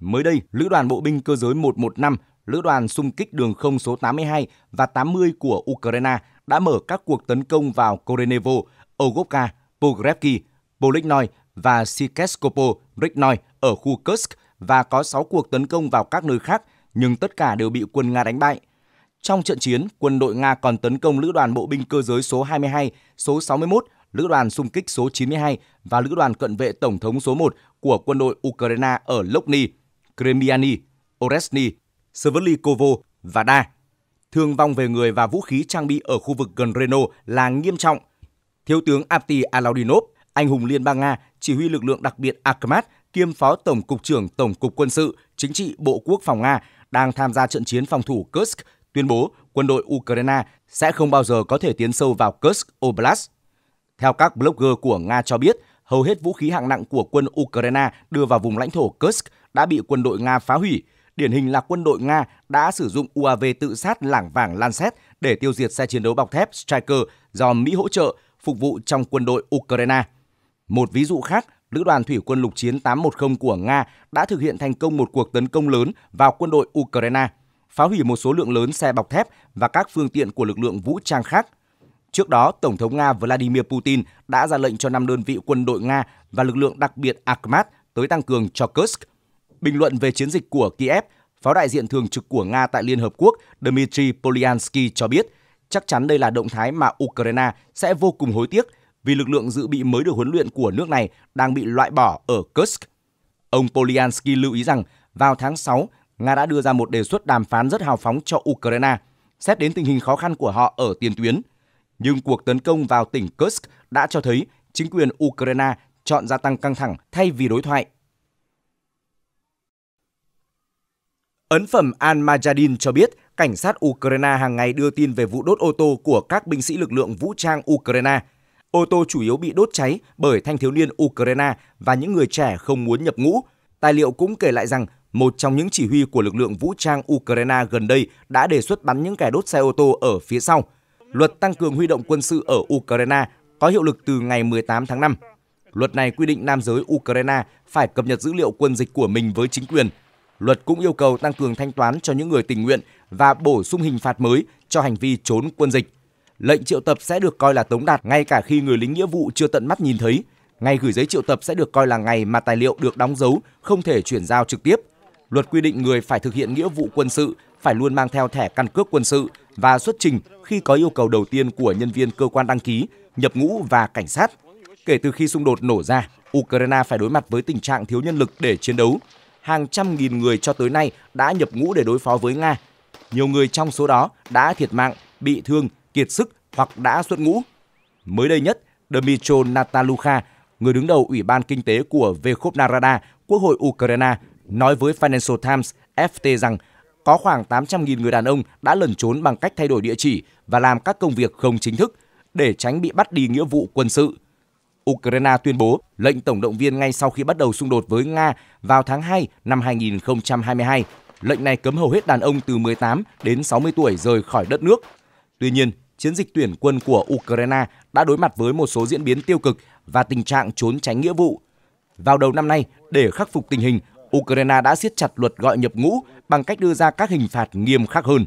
A: Mới đây, Lữ đoàn Bộ binh Cơ giới 115, Lữ đoàn xung kích đường không số 82 và 80 của Ukraine đã mở các cuộc tấn công vào Korenevo, Ogovka, Pogrebki, Poliknoy và Sikeskopo Ryknoy ở khu Kursk và có 6 cuộc tấn công vào các nơi khác, nhưng tất cả đều bị quân Nga đánh bại. Trong trận chiến, quân đội Nga còn tấn công lữ đoàn bộ binh cơ giới số 22, số 61, lữ đoàn xung kích số 92 và lữ đoàn cận vệ tổng thống số 1 của quân đội Ukraine ở Lobny, Kremiani, Oresny, Svlikovo và Da. Thương vong về người và vũ khí trang bị ở khu vực gần Reno là nghiêm trọng. Thiếu tướng Apti Alaudinov, anh hùng Liên bang Nga, chỉ huy lực lượng đặc biệt Akhmat kiêm phó tổng cục trưởng Tổng cục Quân sự Chính trị Bộ Quốc phòng Nga đang tham gia trận chiến phòng thủ Kursk tuyên bố quân đội Ukraine sẽ không bao giờ có thể tiến sâu vào Kursk Oblast. Theo các blogger của Nga cho biết, hầu hết vũ khí hạng nặng của quân Ukraine đưa vào vùng lãnh thổ Kursk đã bị quân đội Nga phá hủy. Điển hình là quân đội Nga đã sử dụng UAV tự sát lảng vàng Lancet để tiêu diệt xe chiến đấu bọc thép Striker do Mỹ hỗ trợ phục vụ trong quân đội Ukraine. Một ví dụ khác, Lữ đoàn Thủy quân lục chiến 810 của Nga đã thực hiện thành công một cuộc tấn công lớn vào quân đội Ukraine, phá hủy một số lượng lớn xe bọc thép và các phương tiện của lực lượng vũ trang khác. Trước đó, Tổng thống Nga Vladimir Putin đã ra lệnh cho 5 đơn vị quân đội Nga và lực lượng đặc biệt Akhmat tới tăng cường cho Kursk. Bình luận về chiến dịch của Kiev, Phó đại diện thường trực của Nga tại Liên Hợp Quốc Dmitry Polyansky cho biết, chắc chắn đây là động thái mà Ukraine sẽ vô cùng hối tiếc – vì lực lượng dự bị mới được huấn luyện của nước này đang bị loại bỏ ở Kursk. Ông Polyansky lưu ý rằng vào tháng 6, Nga đã đưa ra một đề xuất đàm phán rất hào phóng cho Ukraine, xét đến tình hình khó khăn của họ ở tiền tuyến. Nhưng cuộc tấn công vào tỉnh Kursk đã cho thấy chính quyền Ukraine chọn gia tăng căng thẳng thay vì đối thoại. Ấn phẩm Al-Majadin cho biết cảnh sát Ukraine hàng ngày đưa tin về vụ đốt ô tô của các binh sĩ lực lượng vũ trang Ukraine – Ô tô chủ yếu bị đốt cháy bởi thanh thiếu niên Ukraine và những người trẻ không muốn nhập ngũ. Tài liệu cũng kể lại rằng một trong những chỉ huy của lực lượng vũ trang Ukraine gần đây đã đề xuất bắn những kẻ đốt xe ô tô ở phía sau. Luật tăng cường huy động quân sự ở Ukraine có hiệu lực từ ngày 18 tháng 5. Luật này quy định nam giới Ukraine phải cập nhật dữ liệu quân dịch của mình với chính quyền. Luật cũng yêu cầu tăng cường thanh toán cho những người tình nguyện và bổ sung hình phạt mới cho hành vi trốn quân dịch lệnh triệu tập sẽ được coi là tống đạt ngay cả khi người lính nghĩa vụ chưa tận mắt nhìn thấy. Ngày gửi giấy triệu tập sẽ được coi là ngày mà tài liệu được đóng dấu, không thể chuyển giao trực tiếp. Luật quy định người phải thực hiện nghĩa vụ quân sự phải luôn mang theo thẻ căn cước quân sự và xuất trình khi có yêu cầu đầu tiên của nhân viên cơ quan đăng ký, nhập ngũ và cảnh sát. Kể từ khi xung đột nổ ra, Ukraine phải đối mặt với tình trạng thiếu nhân lực để chiến đấu. Hàng trăm nghìn người cho tới nay đã nhập ngũ để đối phó với Nga. Nhiều người trong số đó đã thiệt mạng, bị thương kiệt sức hoặc đã xuất ngũ. Mới đây nhất, Dmitro Nataluka, người đứng đầu Ủy ban Kinh tế của Verkhovna Quốc hội Ukraine, nói với Financial Times FT rằng có khoảng 800.000 người đàn ông đã lẩn trốn bằng cách thay đổi địa chỉ và làm các công việc không chính thức để tránh bị bắt đi nghĩa vụ quân sự. Ukraine tuyên bố lệnh tổng động viên ngay sau khi bắt đầu xung đột với Nga vào tháng 2 năm 2022. Lệnh này cấm hầu hết đàn ông từ 18 đến 60 tuổi rời khỏi đất nước. Tuy nhiên, chiến dịch tuyển quân của Ukraine đã đối mặt với một số diễn biến tiêu cực và tình trạng trốn tránh nghĩa vụ. Vào đầu năm nay, để khắc phục tình hình, Ukraine đã siết chặt luật gọi nhập ngũ bằng cách đưa ra các hình phạt nghiêm khắc hơn.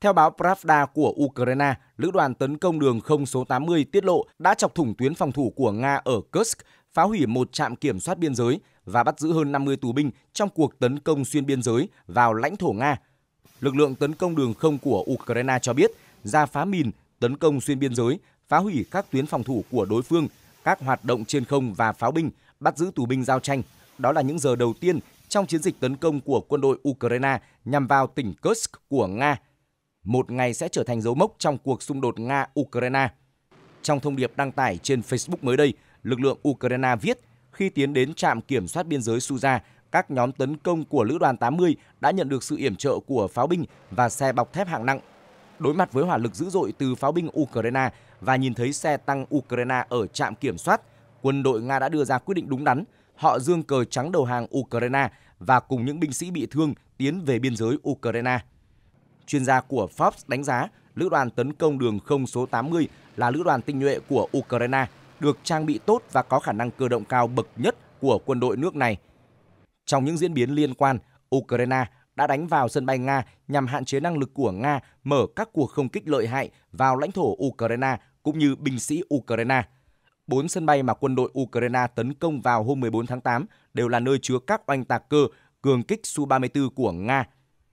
A: Theo báo Pravda của Ukraine, lữ đoàn tấn công đường không số 80 tiết lộ đã chọc thủng tuyến phòng thủ của Nga ở Kursk, phá hủy một trạm kiểm soát biên giới và bắt giữ hơn 50 tù binh trong cuộc tấn công xuyên biên giới vào lãnh thổ Nga lực lượng tấn công đường không của Ukraine cho biết ra phá mìn, tấn công xuyên biên giới, phá hủy các tuyến phòng thủ của đối phương, các hoạt động trên không và pháo binh, bắt giữ tù binh giao tranh. Đó là những giờ đầu tiên trong chiến dịch tấn công của quân đội Ukraine nhằm vào tỉnh Kursk của Nga. Một ngày sẽ trở thành dấu mốc trong cuộc xung đột Nga-Ukraine. Trong thông điệp đăng tải trên Facebook mới đây, lực lượng Ukraine viết khi tiến đến trạm kiểm soát biên giới Suza, các nhóm tấn công của Lữ đoàn 80 đã nhận được sự yểm trợ của pháo binh và xe bọc thép hạng nặng. Đối mặt với hỏa lực dữ dội từ pháo binh Ukraine và nhìn thấy xe tăng Ukraine ở trạm kiểm soát, quân đội Nga đã đưa ra quyết định đúng đắn. Họ dương cờ trắng đầu hàng Ukraine và cùng những binh sĩ bị thương tiến về biên giới Ukraine. Chuyên gia của Forbes đánh giá lữ đoàn tấn công đường không số 80 là lữ đoàn tinh nhuệ của Ukraine, được trang bị tốt và có khả năng cơ động cao bậc nhất của quân đội nước này – trong những diễn biến liên quan, Ukraine đã đánh vào sân bay Nga nhằm hạn chế năng lực của Nga mở các cuộc không kích lợi hại vào lãnh thổ Ukraine cũng như binh sĩ Ukraine. Bốn sân bay mà quân đội Ukraine tấn công vào hôm 14 tháng 8 đều là nơi chứa các oanh tạc cơ cường kích Su-34 của Nga.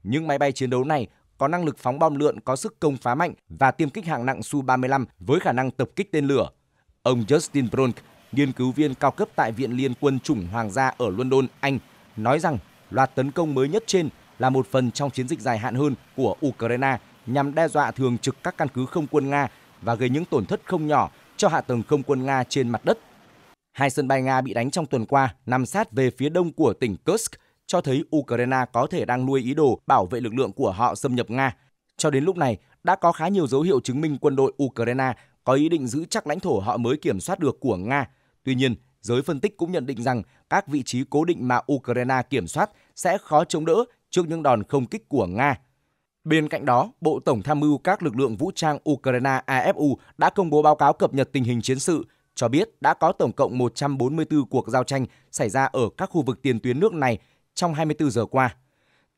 A: Những máy bay chiến đấu này có năng lực phóng bom lượn có sức công phá mạnh và tiêm kích hạng nặng Su-35 với khả năng tập kích tên lửa. Ông Justin Bronk, nghiên cứu viên cao cấp tại Viện Liên quân chủng Hoàng gia ở London, Anh, nói rằng loạt tấn công mới nhất trên là một phần trong chiến dịch dài hạn hơn của Ukraine nhằm đe dọa thường trực các căn cứ không quân Nga và gây những tổn thất không nhỏ cho hạ tầng không quân Nga trên mặt đất. Hai sân bay Nga bị đánh trong tuần qua nằm sát về phía đông của tỉnh Kursk, cho thấy Ukraine có thể đang nuôi ý đồ bảo vệ lực lượng của họ xâm nhập Nga. Cho đến lúc này, đã có khá nhiều dấu hiệu chứng minh quân đội Ukraine có ý định giữ chắc lãnh thổ họ mới kiểm soát được của Nga. Tuy nhiên, Giới phân tích cũng nhận định rằng các vị trí cố định mà Ukraine kiểm soát sẽ khó chống đỡ trước những đòn không kích của Nga. Bên cạnh đó, Bộ Tổng tham mưu các lực lượng vũ trang Ukraine AFU đã công bố báo cáo cập nhật tình hình chiến sự, cho biết đã có tổng cộng 144 cuộc giao tranh xảy ra ở các khu vực tiền tuyến nước này trong 24 giờ qua.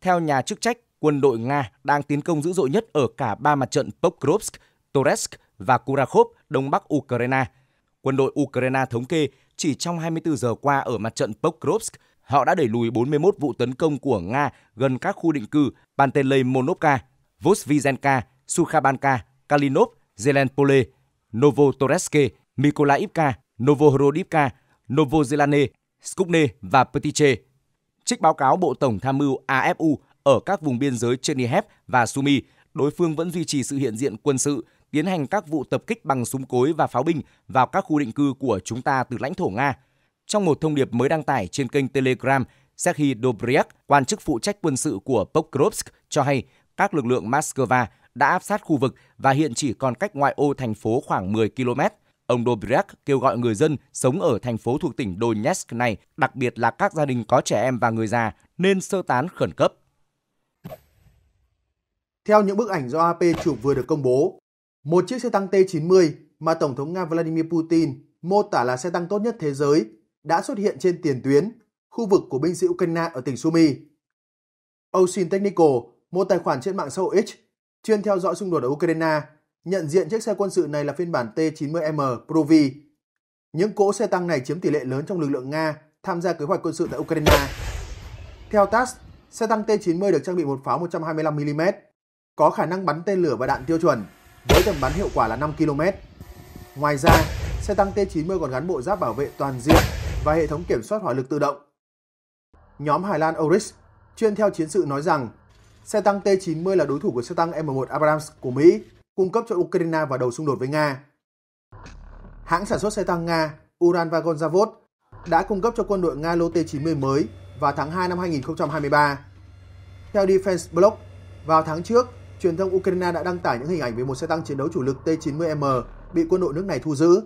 A: Theo nhà chức trách, quân đội Nga đang tiến công dữ dội nhất ở cả ba mặt trận Pokrovsk, Toretsk và Kurakhov, đông bắc Ukraine – Quân đội Ukraine thống kê chỉ trong 24 giờ qua ở mặt trận Pokrovsk, họ đã đẩy lùi 41 vụ tấn công của Nga gần các khu định cư Panteley Monovka, Vosvizenka, Sukhabanka, Kalinov, Zelenpole, Novotoreske, Mikolaivka, Novohorodivka, Novozelane, Skupne và Petiche. Trích báo cáo Bộ Tổng Tham mưu AFU ở các vùng biên giới Chernihiv và Sumy, đối phương vẫn duy trì sự hiện diện quân sự, tiến hành các vụ tập kích bằng súng cối và pháo binh vào các khu định cư của chúng ta từ lãnh thổ Nga. Trong một thông điệp mới đăng tải trên kênh Telegram, Sergei Dobryak, quan chức phụ trách quân sự của Pokrovsk, cho hay các lực lượng Moscow đã áp sát khu vực và hiện chỉ còn cách ngoại ô thành phố khoảng 10 km. Ông Dobryak kêu gọi người dân sống ở thành phố thuộc tỉnh Donetsk này, đặc biệt là các gia đình có trẻ em và người già, nên sơ tán khẩn cấp.
B: Theo những bức ảnh do AP chụp vừa được công bố, một chiếc xe tăng T-90 mà Tổng thống Nga Vladimir Putin mô tả là xe tăng tốt nhất thế giới đã xuất hiện trên tiền tuyến, khu vực của binh sĩ Ukraine ở tỉnh Sumy. Ocean Technical, một tài khoản trên mạng xã hội X chuyên theo dõi xung đột ở Ukraine, nhận diện chiếc xe quân sự này là phiên bản T-90M Provi. Những cỗ xe tăng này chiếm tỷ lệ lớn trong lực lượng Nga tham gia kế hoạch quân sự tại Ukraine. Theo TASS, xe tăng T-90 được trang bị một pháo 125mm, có khả năng bắn tên lửa và đạn tiêu chuẩn với tầm bắn hiệu quả là 5 km. Ngoài ra, xe tăng T-90 còn gắn bộ giáp bảo vệ toàn diện và hệ thống kiểm soát hỏa lực tự động. Nhóm Hải Lan Oris chuyên theo chiến sự nói rằng xe tăng T-90 là đối thủ của xe tăng M1 Abrams của Mỹ, cung cấp cho Ukraine vào đầu xung đột với Nga. Hãng sản xuất xe tăng Nga Uran Vagon Zavod đã cung cấp cho quân đội Nga lô T-90 mới vào tháng 2 năm 2023. Theo Defense Blog, vào tháng trước, truyền thông Ukraine đã đăng tải những hình ảnh về một xe tăng chiến đấu chủ lực T-90M bị quân đội nước này thu giữ.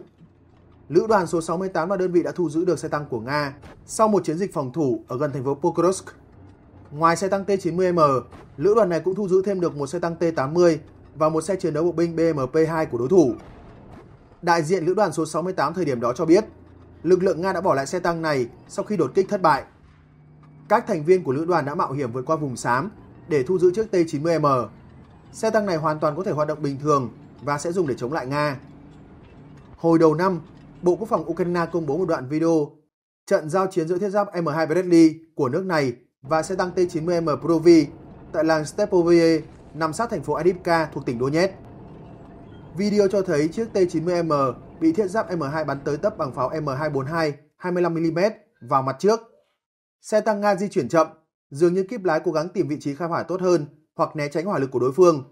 B: Lữ đoàn số 68 là đơn vị đã thu giữ được xe tăng của Nga sau một chiến dịch phòng thủ ở gần thành phố Pokrovsk. Ngoài xe tăng T-90M, lữ đoàn này cũng thu giữ thêm được một xe tăng T-80 và một xe chiến đấu bộ binh BMP-2 của đối thủ. Đại diện lữ đoàn số 68 thời điểm đó cho biết, lực lượng Nga đã bỏ lại xe tăng này sau khi đột kích thất bại. Các thành viên của lữ đoàn đã mạo hiểm vượt qua vùng xám để thu giữ chiếc T-90M xe tăng này hoàn toàn có thể hoạt động bình thường và sẽ dùng để chống lại Nga. Hồi đầu năm, Bộ Quốc phòng Ukraine công bố một đoạn video trận giao chiến giữa thiết giáp M2 Bradley của nước này và xe tăng T-90M Provi tại làng Stepovie nằm sát thành phố Adivka thuộc tỉnh Donetsk. Video cho thấy chiếc T-90M bị thiết giáp M2 bắn tới tấp bằng pháo M242 25mm vào mặt trước. Xe tăng Nga di chuyển chậm, dường như kíp lái cố gắng tìm vị trí khai hỏa tốt hơn hoặc né tránh hỏa lực của đối phương.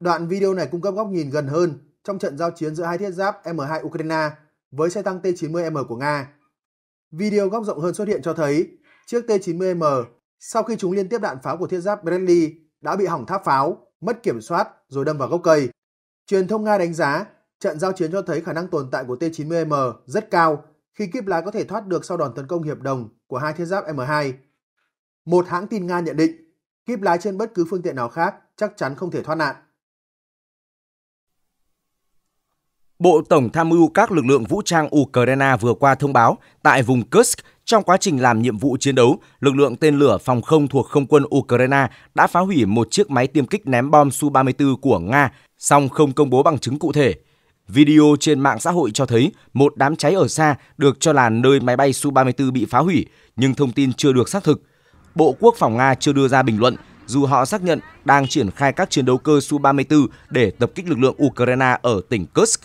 B: Đoạn video này cung cấp góc nhìn gần hơn trong trận giao chiến giữa hai thiết giáp M2 Ukraine với xe tăng T-90M của Nga. Video góc rộng hơn xuất hiện cho thấy chiếc T-90M sau khi chúng liên tiếp đạn pháo của thiết giáp Bradley đã bị hỏng tháp pháo, mất kiểm soát rồi đâm vào gốc cây. Truyền thông Nga đánh giá trận giao chiến cho thấy khả năng tồn tại của T-90M rất cao khi kíp lái có thể thoát được sau đòn tấn công hiệp đồng của hai thiết giáp M2. Một hãng tin Nga nhận định kíp lái trên bất cứ phương tiện nào khác chắc chắn không thể thoát nạn. Bộ Tổng tham
A: mưu các lực lượng vũ trang Ukraine vừa qua thông báo, tại vùng Kursk, trong quá trình làm nhiệm vụ chiến đấu, lực lượng tên lửa phòng không thuộc không quân Ukraine đã phá hủy một chiếc máy tiêm kích ném bom Su-34 của Nga, song không công bố bằng chứng cụ thể. Video trên mạng xã hội cho thấy một đám cháy ở xa được cho là nơi máy bay Su-34 bị phá hủy, nhưng thông tin chưa được xác thực – Bộ Quốc phòng Nga chưa đưa ra bình luận dù họ xác nhận đang triển khai các chiến đấu cơ Su-34 để tập kích lực lượng Ukraine ở tỉnh Kursk.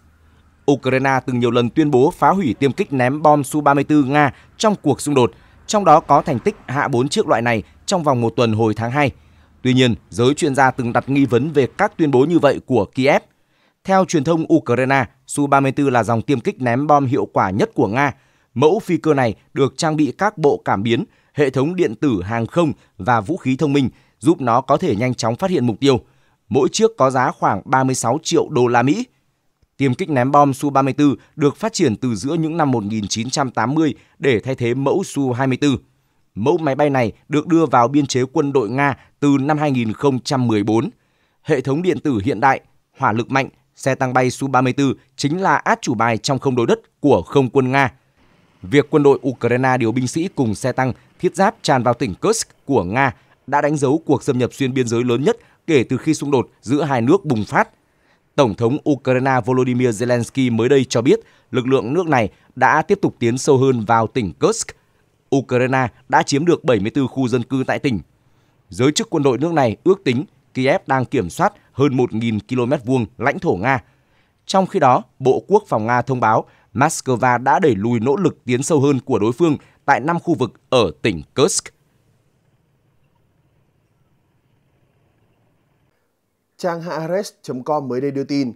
A: Ukraine từng nhiều lần tuyên bố phá hủy tiêm kích ném bom Su-34 Nga trong cuộc xung đột, trong đó có thành tích hạ 4 chiếc loại này trong vòng một tuần hồi tháng 2. Tuy nhiên, giới chuyên gia từng đặt nghi vấn về các tuyên bố như vậy của Kiev. Theo truyền thông Ukraine, Su-34 là dòng tiêm kích ném bom hiệu quả nhất của Nga. Mẫu phi cơ này được trang bị các bộ cảm biến, hệ thống điện tử hàng không và vũ khí thông minh, giúp nó có thể nhanh chóng phát hiện mục tiêu. Mỗi chiếc có giá khoảng 36 triệu đô la Mỹ. Tiêm kích ném bom Su-34 được phát triển từ giữa những năm 1980 để thay thế mẫu Su-24. Mẫu máy bay này được đưa vào biên chế quân đội Nga từ năm 2014. Hệ thống điện tử hiện đại, hỏa lực mạnh, xe tăng bay Su-34 chính là át chủ bài trong không đối đất của không quân Nga. Việc quân đội Ukraine điều binh sĩ cùng xe tăng thiết giáp tràn vào tỉnh Kursk của Nga đã đánh dấu cuộc xâm nhập xuyên biên giới lớn nhất kể từ khi xung đột giữa hai nước bùng phát. Tổng thống Ukraine Volodymyr Zelensky mới đây cho biết lực lượng nước này đã tiếp tục tiến sâu hơn vào tỉnh Kursk. Ukraine đã chiếm được 74 khu dân cư tại tỉnh. Giới chức quân đội nước này ước tính Kiev đang kiểm soát hơn 1.000 km vuông lãnh thổ Nga. Trong khi đó, Bộ Quốc phòng Nga thông báo Moscow đã đẩy lùi nỗ lực tiến sâu hơn của đối phương tại năm khu vực ở tỉnh Kursk.
B: Trang Haares.com mới đây đưa tin,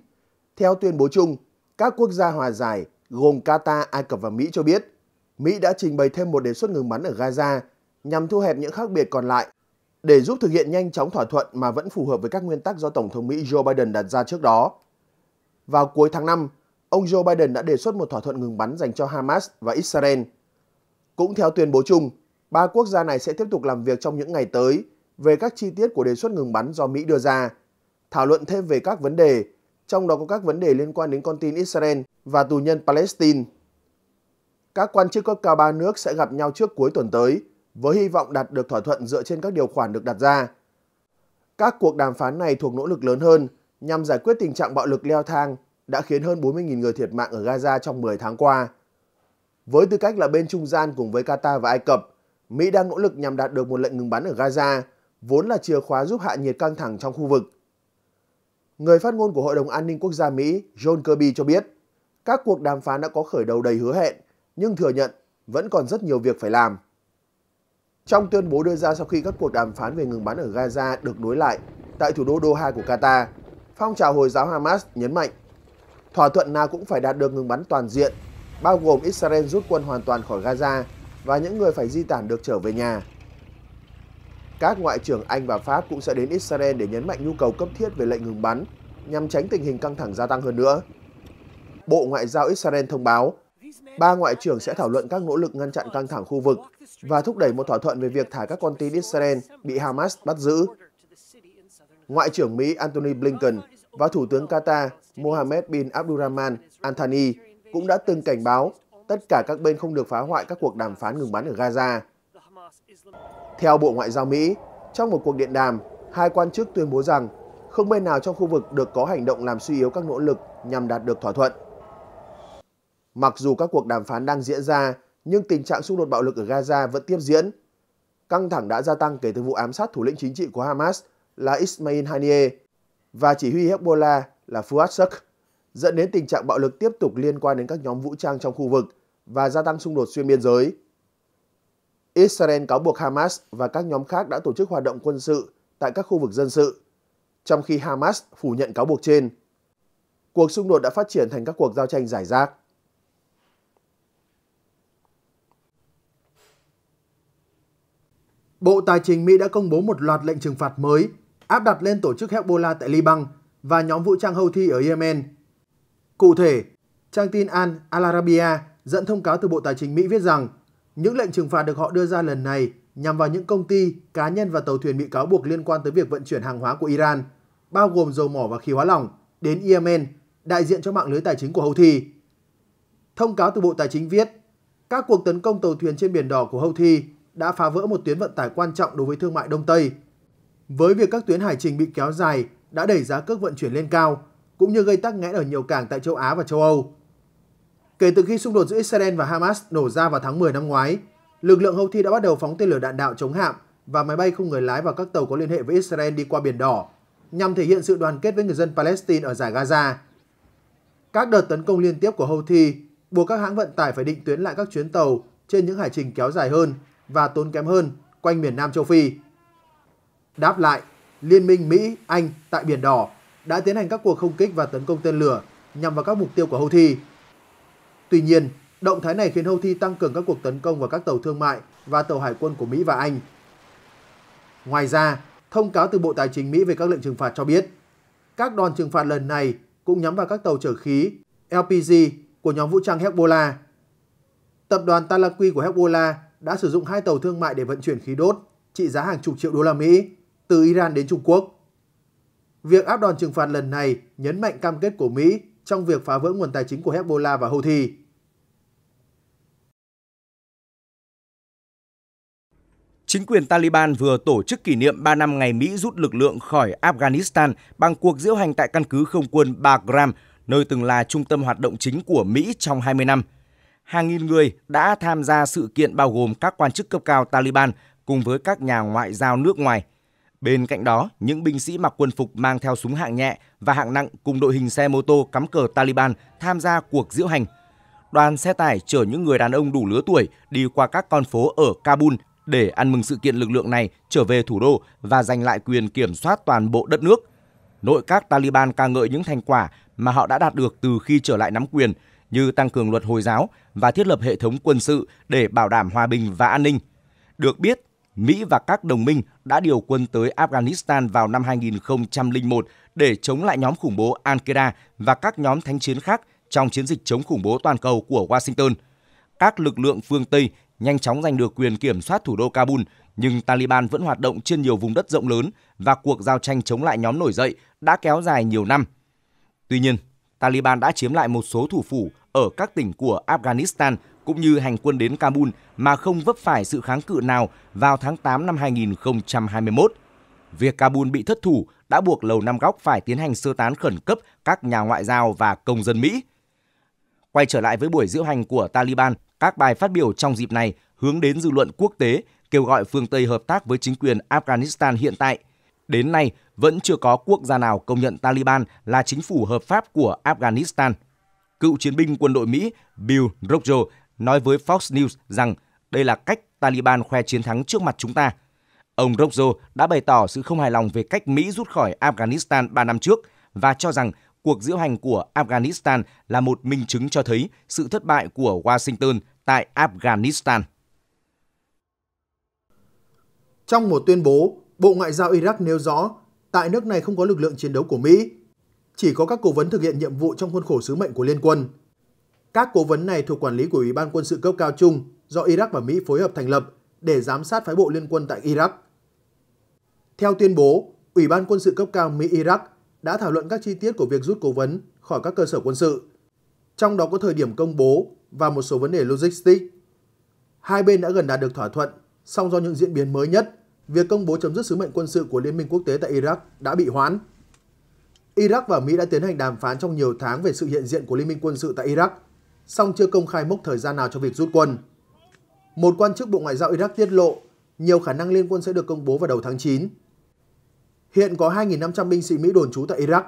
B: theo tuyên bố chung, các quốc gia hòa giải gồm Qatar, Ai Cập và Mỹ cho biết, Mỹ đã trình bày thêm một đề xuất ngừng bắn ở Gaza nhằm thu hẹp những khác biệt còn lại để giúp thực hiện nhanh chóng thỏa thuận mà vẫn phù hợp với các nguyên tắc do Tổng thống Mỹ Joe Biden đặt ra trước đó. Vào cuối tháng 5, ông Joe Biden đã đề xuất một thỏa thuận ngừng bắn dành cho Hamas và Israel – cũng theo tuyên bố chung, ba quốc gia này sẽ tiếp tục làm việc trong những ngày tới về các chi tiết của đề xuất ngừng bắn do Mỹ đưa ra, thảo luận thêm về các vấn đề, trong đó có các vấn đề liên quan đến con tin Israel và tù nhân Palestine. Các quan chức cấp cao ba nước sẽ gặp nhau trước cuối tuần tới với hy vọng đạt được thỏa thuận dựa trên các điều khoản được đặt ra. Các cuộc đàm phán này thuộc nỗ lực lớn hơn nhằm giải quyết tình trạng bạo lực leo thang đã khiến hơn 40.000 người thiệt mạng ở Gaza trong 10 tháng qua. Với tư cách là bên trung gian cùng với Qatar và Ai Cập, Mỹ đang nỗ lực nhằm đạt được một lệnh ngừng bắn ở Gaza, vốn là chìa khóa giúp hạ nhiệt căng thẳng trong khu vực. Người phát ngôn của Hội đồng An ninh Quốc gia Mỹ John Kirby cho biết, các cuộc đàm phán đã có khởi đầu đầy hứa hẹn, nhưng thừa nhận vẫn còn rất nhiều việc phải làm. Trong tuyên bố đưa ra sau khi các cuộc đàm phán về ngừng bắn ở Gaza được nối lại tại thủ đô Doha của Qatar, phong trào Hồi giáo Hamas nhấn mạnh thỏa thuận nào cũng phải đạt được ngừng bắn toàn diện bao gồm Israel rút quân hoàn toàn khỏi Gaza và những người phải di tản được trở về nhà. Các ngoại trưởng Anh và Pháp cũng sẽ đến Israel để nhấn mạnh nhu cầu cấp thiết về lệnh ngừng bắn nhằm tránh tình hình căng thẳng gia tăng hơn nữa. Bộ Ngoại giao Israel thông báo, ba ngoại trưởng sẽ thảo luận các nỗ lực ngăn chặn căng thẳng khu vực và thúc đẩy một thỏa thuận về việc thả các con tin Israel bị Hamas bắt giữ. Ngoại trưởng Mỹ Antony Blinken và Thủ tướng Qatar Mohammed bin Abdulrahman Anthony cũng đã từng cảnh báo tất cả các bên không được phá hoại các cuộc đàm phán ngừng bắn ở Gaza. Theo Bộ Ngoại giao Mỹ, trong một cuộc điện đàm, hai quan chức tuyên bố rằng không bên nào trong khu vực được có hành động làm suy yếu các nỗ lực nhằm đạt được thỏa thuận. Mặc dù các cuộc đàm phán đang diễn ra, nhưng tình trạng xung đột bạo lực ở Gaza vẫn tiếp diễn. Căng thẳng đã gia tăng kể từ vụ ám sát thủ lĩnh chính trị của Hamas là Ismail Haniyeh và chỉ huy Hezbollah là Fuad Shuk dẫn đến tình trạng bạo lực tiếp tục liên quan đến các nhóm vũ trang trong khu vực và gia tăng xung đột xuyên biên giới. Israel cáo buộc Hamas và các nhóm khác đã tổ chức hoạt động quân sự tại các khu vực dân sự, trong khi Hamas phủ nhận cáo buộc trên. Cuộc xung đột đã phát triển thành các cuộc giao tranh giải rác. Bộ Tài chính Mỹ đã công bố một loạt lệnh trừng phạt mới áp đặt lên tổ chức Hezbollah tại Liban và nhóm vũ trang Houthi ở Yemen Cụ thể, trang tin Al Arabiya dẫn thông cáo từ Bộ Tài chính Mỹ viết rằng những lệnh trừng phạt được họ đưa ra lần này nhằm vào những công ty, cá nhân và tàu thuyền bị cáo buộc liên quan tới việc vận chuyển hàng hóa của Iran, bao gồm dầu mỏ và khí hóa lỏng, đến Yemen, đại diện cho mạng lưới tài chính của Houthi. Thông cáo từ Bộ Tài chính viết, các cuộc tấn công tàu thuyền trên Biển Đỏ của Houthi đã phá vỡ một tuyến vận tải quan trọng đối với thương mại Đông Tây. Với việc các tuyến hải trình bị kéo dài đã đẩy giá cước vận chuyển lên cao, cũng như gây tắc nghẽn ở nhiều cảng tại châu Á và châu Âu. Kể từ khi xung đột giữa Israel và Hamas nổ ra vào tháng 10 năm ngoái, lực lượng Houthi đã bắt đầu phóng tên lửa đạn đạo chống hạm và máy bay không người lái vào các tàu có liên hệ với Israel đi qua Biển Đỏ, nhằm thể hiện sự đoàn kết với người dân Palestine ở giải Gaza. Các đợt tấn công liên tiếp của Houthi buộc các hãng vận tải phải định tuyến lại các chuyến tàu trên những hải trình kéo dài hơn và tốn kém hơn quanh miền Nam châu Phi. Đáp lại, Liên minh Mỹ-Anh tại Biển Đỏ đã tiến hành các cuộc không kích và tấn công tên lửa nhằm vào các mục tiêu của Houthi. Tuy nhiên, động thái này khiến Houthi tăng cường các cuộc tấn công vào các tàu thương mại và tàu hải quân của Mỹ và Anh. Ngoài ra, thông cáo từ Bộ Tài chính Mỹ về các lệnh trừng phạt cho biết, các đòn trừng phạt lần này cũng nhắm vào các tàu chở khí LPG của nhóm vũ trang Hezbollah. Tập đoàn Talaqui của Hezbollah đã sử dụng hai tàu thương mại để vận chuyển khí đốt trị giá hàng chục triệu đô la Mỹ từ Iran đến Trung Quốc. Việc áp đòn trừng phạt lần này nhấn mạnh cam kết của Mỹ trong việc phá vỡ nguồn tài chính của Hezbollah và Houthi.
A: Chính quyền Taliban vừa tổ chức kỷ niệm 3 năm ngày Mỹ rút lực lượng khỏi Afghanistan bằng cuộc diễu hành tại căn cứ không quân Bagram, nơi từng là trung tâm hoạt động chính của Mỹ trong 20 năm. Hàng nghìn người đã tham gia sự kiện bao gồm các quan chức cấp cao Taliban cùng với các nhà ngoại giao nước ngoài – Bên cạnh đó, những binh sĩ mặc quân phục mang theo súng hạng nhẹ và hạng nặng cùng đội hình xe mô tô cắm cờ Taliban tham gia cuộc diễu hành. Đoàn xe tải chở những người đàn ông đủ lứa tuổi đi qua các con phố ở Kabul để ăn mừng sự kiện lực lượng này trở về thủ đô và giành lại quyền kiểm soát toàn bộ đất nước. Nội các Taliban ca ngợi những thành quả mà họ đã đạt được từ khi trở lại nắm quyền như tăng cường luật Hồi giáo và thiết lập hệ thống quân sự để bảo đảm hòa bình và an ninh. Được biết, Mỹ và các đồng minh đã điều quân tới Afghanistan vào năm 2001 để chống lại nhóm khủng bố Al-Qaeda và các nhóm thánh chiến khác trong chiến dịch chống khủng bố toàn cầu của Washington. Các lực lượng phương Tây nhanh chóng giành được quyền kiểm soát thủ đô Kabul, nhưng Taliban vẫn hoạt động trên nhiều vùng đất rộng lớn và cuộc giao tranh chống lại nhóm nổi dậy đã kéo dài nhiều năm. Tuy nhiên, Taliban đã chiếm lại một số thủ phủ ở các tỉnh của Afghanistan cũng như hành quân đến Kabul mà không vấp phải sự kháng cự nào vào tháng 8 năm 2021. Việc Kabul bị thất thủ đã buộc Lầu Năm Góc phải tiến hành sơ tán khẩn cấp các nhà ngoại giao và công dân Mỹ. Quay trở lại với buổi diễu hành của Taliban, các bài phát biểu trong dịp này hướng đến dư luận quốc tế, kêu gọi phương Tây hợp tác với chính quyền Afghanistan hiện tại. Đến nay, vẫn chưa có quốc gia nào công nhận Taliban là chính phủ hợp pháp của Afghanistan. Cựu chiến binh quân đội Mỹ Bill Rojo nói với Fox News rằng đây là cách Taliban khoe chiến thắng trước mặt chúng ta. Ông Rokjo đã bày tỏ sự không hài lòng về cách Mỹ rút khỏi Afghanistan 3 năm trước và cho rằng cuộc diễu hành của Afghanistan là một minh chứng cho thấy sự thất bại của Washington tại Afghanistan.
B: Trong một tuyên bố, Bộ Ngoại giao Iraq nêu rõ tại nước này không có lực lượng chiến đấu của Mỹ, chỉ có các cố vấn thực hiện nhiệm vụ trong khuôn khổ sứ mệnh của Liên quân. Các cố vấn này thuộc quản lý của Ủy ban quân sự cấp cao chung do Iraq và Mỹ phối hợp thành lập để giám sát phái bộ liên quân tại Iraq. Theo tuyên bố, Ủy ban quân sự cấp cao Mỹ-Iraq đã thảo luận các chi tiết của việc rút cố vấn khỏi các cơ sở quân sự, trong đó có thời điểm công bố và một số vấn đề logistics. Hai bên đã gần đạt được thỏa thuận, song do những diễn biến mới nhất, việc công bố chấm dứt sứ mệnh quân sự của Liên minh quốc tế tại Iraq đã bị hoãn. Iraq và Mỹ đã tiến hành đàm phán trong nhiều tháng về sự hiện diện của Liên minh quân sự tại Iraq – song chưa công khai mốc thời gian nào cho việc rút quân. Một quan chức Bộ Ngoại giao Iraq tiết lộ nhiều khả năng liên quân sẽ được công bố vào đầu tháng 9. Hiện có 2.500 binh sĩ Mỹ đồn trú tại Iraq.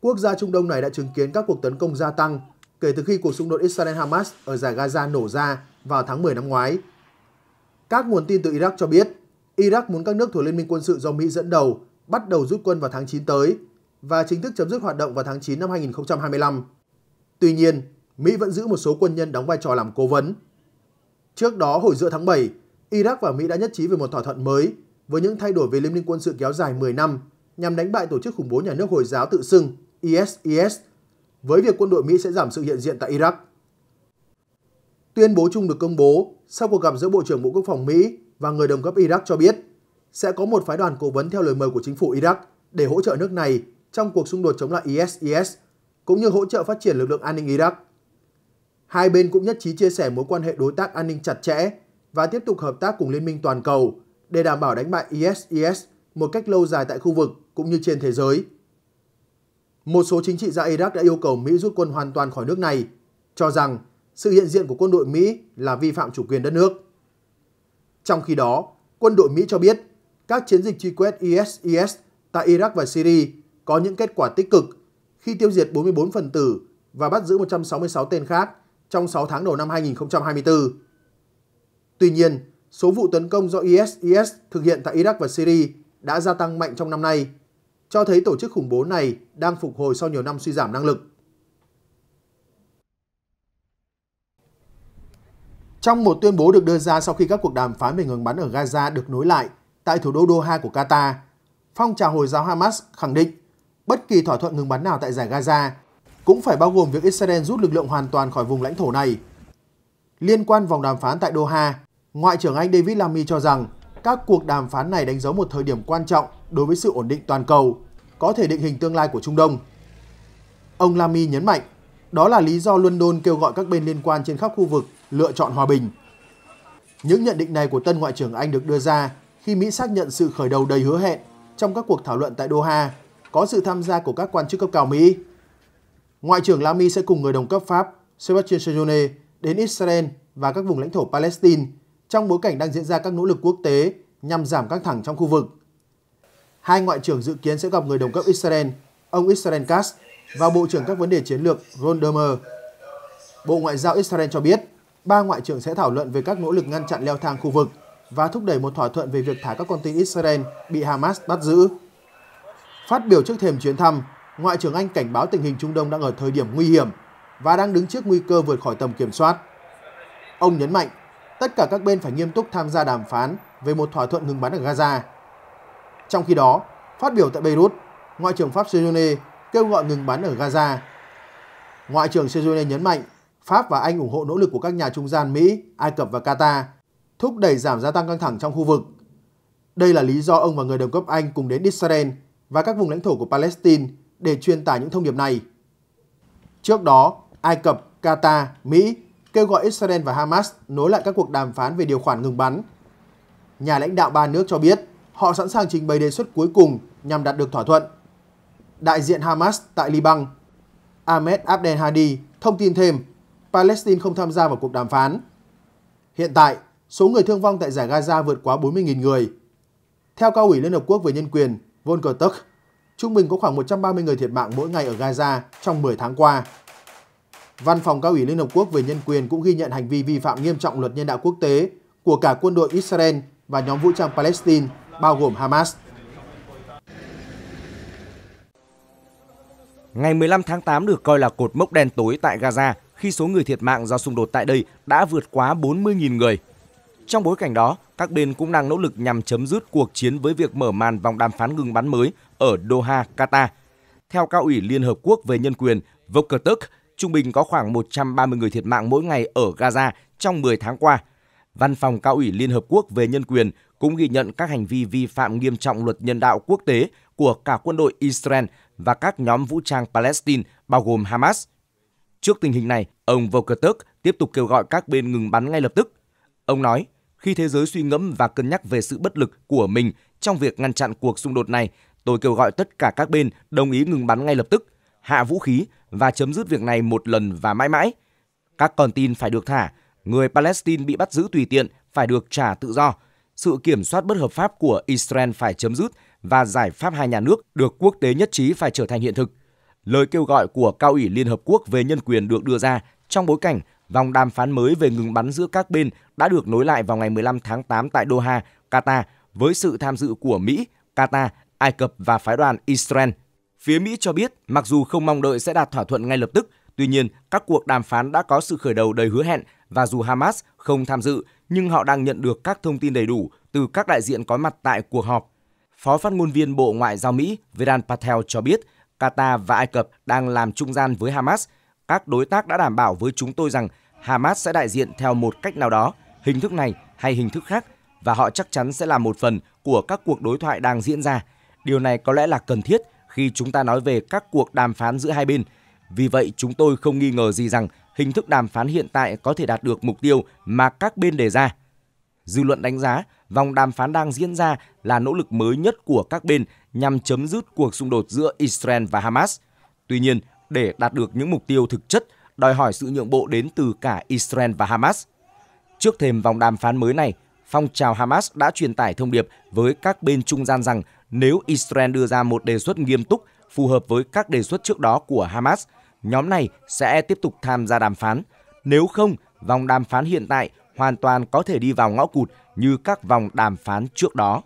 B: Quốc gia Trung Đông này đã chứng kiến các cuộc tấn công gia tăng kể từ khi cuộc xung đột Israel-Hamas ở giải Gaza nổ ra vào tháng 10 năm ngoái. Các nguồn tin từ Iraq cho biết, Iraq muốn các nước thuộc Liên minh quân sự do Mỹ dẫn đầu bắt đầu rút quân vào tháng 9 tới và chính thức chấm dứt hoạt động vào tháng 9 năm 2025. Tuy nhiên, Mỹ vẫn giữ một số quân nhân đóng vai trò làm cố vấn. Trước đó hồi giữa tháng 7, Iraq và Mỹ đã nhất trí về một thỏa thuận mới với những thay đổi về liên minh quân sự kéo dài 10 năm nhằm đánh bại tổ chức khủng bố nhà nước Hồi giáo tự xưng ISIS với việc quân đội Mỹ sẽ giảm sự hiện diện tại Iraq. Tuyên bố chung được công bố sau cuộc gặp giữa Bộ trưởng Bộ Quốc phòng Mỹ và người đồng cấp Iraq cho biết sẽ có một phái đoàn cố vấn theo lời mời của chính phủ Iraq để hỗ trợ nước này trong cuộc xung đột chống lại ISIS cũng như hỗ trợ phát triển lực lượng an ninh Iraq. Hai bên cũng nhất trí chia sẻ mối quan hệ đối tác an ninh chặt chẽ và tiếp tục hợp tác cùng Liên minh toàn cầu để đảm bảo đánh bại ISIS một cách lâu dài tại khu vực cũng như trên thế giới. Một số chính trị gia Iraq đã yêu cầu Mỹ rút quân hoàn toàn khỏi nước này, cho rằng sự hiện diện của quân đội Mỹ là vi phạm chủ quyền đất nước. Trong khi đó, quân đội Mỹ cho biết các chiến dịch truy quét ISIS tại Iraq và Syria có những kết quả tích cực khi tiêu diệt 44 phần tử và bắt giữ 166 tên khác – trong 6 tháng đầu năm 2024. Tuy nhiên, số vụ tấn công do ISIS thực hiện tại Iraq và Syria đã gia tăng mạnh trong năm nay, cho thấy tổ chức khủng bố này đang phục hồi sau nhiều năm suy giảm năng lực. Trong một tuyên bố được đưa ra sau khi các cuộc đàm phán về ngừng bắn ở Gaza được nối lại tại thủ đô Doha của Qatar, phong trào Hồi giáo Hamas khẳng định bất kỳ thỏa thuận ngừng bắn nào tại giải Gaza cũng phải bao gồm việc Israel rút lực lượng hoàn toàn khỏi vùng lãnh thổ này. Liên quan vòng đàm phán tại Doha, Ngoại trưởng Anh David Lammy cho rằng các cuộc đàm phán này đánh dấu một thời điểm quan trọng đối với sự ổn định toàn cầu, có thể định hình tương lai của Trung Đông. Ông Lammy nhấn mạnh, đó là lý do London kêu gọi các bên liên quan trên khắp khu vực lựa chọn hòa bình. Những nhận định này của tân Ngoại trưởng Anh được đưa ra khi Mỹ xác nhận sự khởi đầu đầy hứa hẹn trong các cuộc thảo luận tại Doha có sự tham gia của các quan chức cấp cao Mỹ. Ngoại trưởng Lamy sẽ cùng người đồng cấp Pháp Sébastien Sejourné đến Israel và các vùng lãnh thổ Palestine trong bối cảnh đang diễn ra các nỗ lực quốc tế nhằm giảm căng thẳng trong khu vực. Hai ngoại trưởng dự kiến sẽ gặp người đồng cấp Israel, ông Israel Katz và Bộ trưởng các vấn đề chiến lược Ron Dermer. Bộ Ngoại giao Israel cho biết, ba ngoại trưởng sẽ thảo luận về các nỗ lực ngăn chặn leo thang khu vực và thúc đẩy một thỏa thuận về việc thả các con tin Israel bị Hamas bắt giữ. Phát biểu trước thềm chuyến thăm, Ngoại trưởng Anh cảnh báo tình hình Trung Đông đang ở thời điểm nguy hiểm và đang đứng trước nguy cơ vượt khỏi tầm kiểm soát. Ông nhấn mạnh, tất cả các bên phải nghiêm túc tham gia đàm phán về một thỏa thuận ngừng bắn ở Gaza. Trong khi đó, phát biểu tại Beirut, Ngoại trưởng Pháp Sejourné kêu gọi ngừng bắn ở Gaza. Ngoại trưởng Sejourné nhấn mạnh, Pháp và Anh ủng hộ nỗ lực của các nhà trung gian Mỹ, Ai Cập và Qatar, thúc đẩy giảm gia tăng căng thẳng trong khu vực. Đây là lý do ông và người đồng cấp Anh cùng đến Israel và các vùng lãnh thổ của Palestine để truyền tải những thông điệp này. Trước đó, Ai Cập, Qatar, Mỹ kêu gọi Israel và Hamas nối lại các cuộc đàm phán về điều khoản ngừng bắn. Nhà lãnh đạo ba nước cho biết họ sẵn sàng trình bày đề xuất cuối cùng nhằm đạt được thỏa thuận. Đại diện Hamas tại Liban, Ahmed Abdel Hadi thông tin thêm Palestine không tham gia vào cuộc đàm phán. Hiện tại, số người thương vong tại giải Gaza vượt quá 40.000 người. Theo cao ủy Liên Hợp Quốc về Nhân quyền, Volker Tuck, Trung bình có khoảng 130 người thiệt mạng mỗi ngày ở Gaza trong 10 tháng qua. Văn phòng cao ủy Liên Hợp Quốc về nhân quyền cũng ghi nhận hành vi vi phạm nghiêm trọng luật nhân đạo quốc tế của cả quân đội Israel và nhóm vũ trang Palestine, bao gồm Hamas.
A: Ngày 15 tháng 8 được coi là cột mốc đen tối tại Gaza khi số người thiệt mạng do xung đột tại đây đã vượt quá 40.000 người. Trong bối cảnh đó, các bên cũng đang nỗ lực nhằm chấm dứt cuộc chiến với việc mở màn vòng đàm phán ngừng bắn mới ở Doha, Qatar. Theo cao ủy Liên Hợp Quốc về Nhân quyền Volker Volkertuk, trung bình có khoảng 130 người thiệt mạng mỗi ngày ở Gaza trong 10 tháng qua. Văn phòng cao ủy Liên Hợp Quốc về Nhân quyền cũng ghi nhận các hành vi vi phạm nghiêm trọng luật nhân đạo quốc tế của cả quân đội Israel và các nhóm vũ trang Palestine, bao gồm Hamas. Trước tình hình này, ông Volker Volkertuk tiếp tục kêu gọi các bên ngừng bắn ngay lập tức. Ông nói, khi thế giới suy ngẫm và cân nhắc về sự bất lực của mình trong việc ngăn chặn cuộc xung đột này Tôi kêu gọi tất cả các bên đồng ý ngừng bắn ngay lập tức, hạ vũ khí và chấm dứt việc này một lần và mãi mãi. Các con tin phải được thả, người Palestine bị bắt giữ tùy tiện phải được trả tự do. Sự kiểm soát bất hợp pháp của Israel phải chấm dứt và giải pháp hai nhà nước được quốc tế nhất trí phải trở thành hiện thực. Lời kêu gọi của Cao ủy Liên Hợp Quốc về nhân quyền được đưa ra trong bối cảnh vòng đàm phán mới về ngừng bắn giữa các bên đã được nối lại vào ngày 15 tháng 8 tại Doha, Qatar với sự tham dự của Mỹ, Qatar, Ai Cập và phái đoàn Israel. Phía Mỹ cho biết, mặc dù không mong đợi sẽ đạt thỏa thuận ngay lập tức, tuy nhiên các cuộc đàm phán đã có sự khởi đầu đầy hứa hẹn và dù Hamas không tham dự nhưng họ đang nhận được các thông tin đầy đủ từ các đại diện có mặt tại cuộc họp. Phó phát ngôn viên Bộ Ngoại giao Mỹ Vedan Patel cho biết Qatar và Ai Cập đang làm trung gian với Hamas. Các đối tác đã đảm bảo với chúng tôi rằng Hamas sẽ đại diện theo một cách nào đó, hình thức này hay hình thức khác và họ chắc chắn sẽ là một phần của các cuộc đối thoại đang diễn ra Điều này có lẽ là cần thiết khi chúng ta nói về các cuộc đàm phán giữa hai bên. Vì vậy, chúng tôi không nghi ngờ gì rằng hình thức đàm phán hiện tại có thể đạt được mục tiêu mà các bên đề ra. Dư luận đánh giá, vòng đàm phán đang diễn ra là nỗ lực mới nhất của các bên nhằm chấm dứt cuộc xung đột giữa Israel và Hamas. Tuy nhiên, để đạt được những mục tiêu thực chất, đòi hỏi sự nhượng bộ đến từ cả Israel và Hamas. Trước thềm vòng đàm phán mới này, phong trào Hamas đã truyền tải thông điệp với các bên trung gian rằng nếu Israel đưa ra một đề xuất nghiêm túc phù hợp với các đề xuất trước đó của Hamas, nhóm này sẽ tiếp tục tham gia đàm phán. Nếu không, vòng đàm phán hiện tại hoàn toàn có thể đi vào ngõ cụt như các vòng đàm phán trước đó.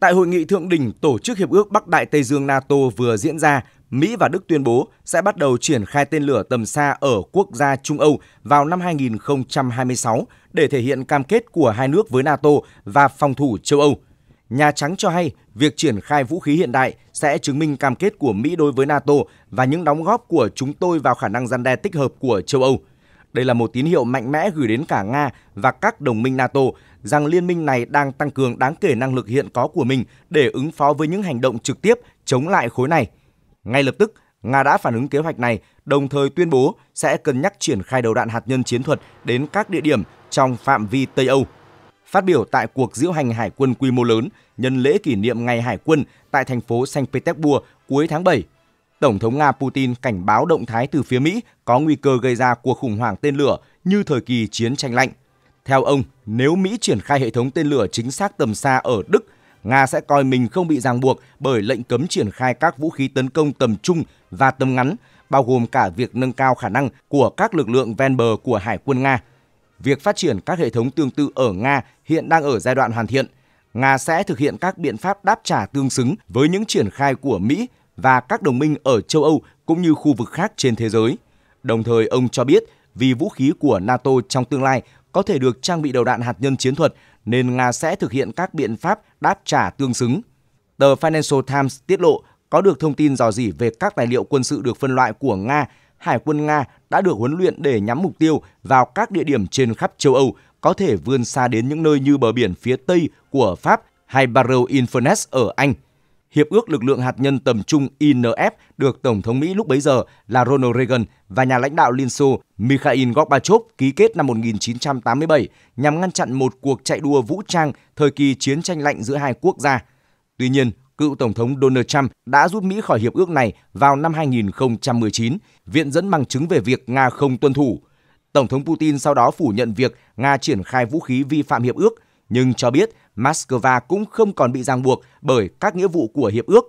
A: Tại hội nghị thượng đỉnh tổ chức Hiệp ước Bắc Đại Tây Dương NATO vừa diễn ra, Mỹ và Đức tuyên bố sẽ bắt đầu triển khai tên lửa tầm xa ở quốc gia Trung Âu vào năm 2026 để thể hiện cam kết của hai nước với NATO và phòng thủ châu Âu. Nhà Trắng cho hay việc triển khai vũ khí hiện đại sẽ chứng minh cam kết của Mỹ đối với NATO và những đóng góp của chúng tôi vào khả năng gian đe tích hợp của châu Âu. Đây là một tín hiệu mạnh mẽ gửi đến cả Nga và các đồng minh NATO rằng liên minh này đang tăng cường đáng kể năng lực hiện có của mình để ứng phó với những hành động trực tiếp chống lại khối này – ngay lập tức, Nga đã phản ứng kế hoạch này, đồng thời tuyên bố sẽ cân nhắc triển khai đầu đạn hạt nhân chiến thuật đến các địa điểm trong phạm vi Tây Âu. Phát biểu tại cuộc diễu hành hải quân quy mô lớn nhân lễ kỷ niệm Ngày Hải quân tại thành phố Saint Petersburg cuối tháng 7, Tổng thống Nga Putin cảnh báo động thái từ phía Mỹ có nguy cơ gây ra cuộc khủng hoảng tên lửa như thời kỳ chiến tranh lạnh. Theo ông, nếu Mỹ triển khai hệ thống tên lửa chính xác tầm xa ở Đức Nga sẽ coi mình không bị ràng buộc bởi lệnh cấm triển khai các vũ khí tấn công tầm trung và tầm ngắn, bao gồm cả việc nâng cao khả năng của các lực lượng ven bờ của Hải quân Nga. Việc phát triển các hệ thống tương tự ở Nga hiện đang ở giai đoạn hoàn thiện. Nga sẽ thực hiện các biện pháp đáp trả tương xứng với những triển khai của Mỹ và các đồng minh ở châu Âu cũng như khu vực khác trên thế giới. Đồng thời, ông cho biết vì vũ khí của NATO trong tương lai có thể được trang bị đầu đạn hạt nhân chiến thuật nên Nga sẽ thực hiện các biện pháp đáp trả tương xứng. Tờ Financial Times tiết lộ có được thông tin dò dỉ về các tài liệu quân sự được phân loại của Nga, Hải quân Nga đã được huấn luyện để nhắm mục tiêu vào các địa điểm trên khắp châu Âu, có thể vươn xa đến những nơi như bờ biển phía Tây của Pháp hay Barrow-in-Furness ở Anh. Hiệp ước lực lượng hạt nhân tầm trung INF được Tổng thống Mỹ lúc bấy giờ là Ronald Reagan và nhà lãnh đạo Liên Xô Mikhail Gorbachev ký kết năm 1987 nhằm ngăn chặn một cuộc chạy đua vũ trang thời kỳ chiến tranh lạnh giữa hai quốc gia. Tuy nhiên, cựu Tổng thống Donald Trump đã rút Mỹ khỏi hiệp ước này vào năm 2019, viện dẫn bằng chứng về việc Nga không tuân thủ. Tổng thống Putin sau đó phủ nhận việc Nga triển khai vũ khí vi phạm hiệp ước, nhưng cho biết Moscow cũng không còn bị ràng buộc bởi các nghĩa vụ của hiệp ước.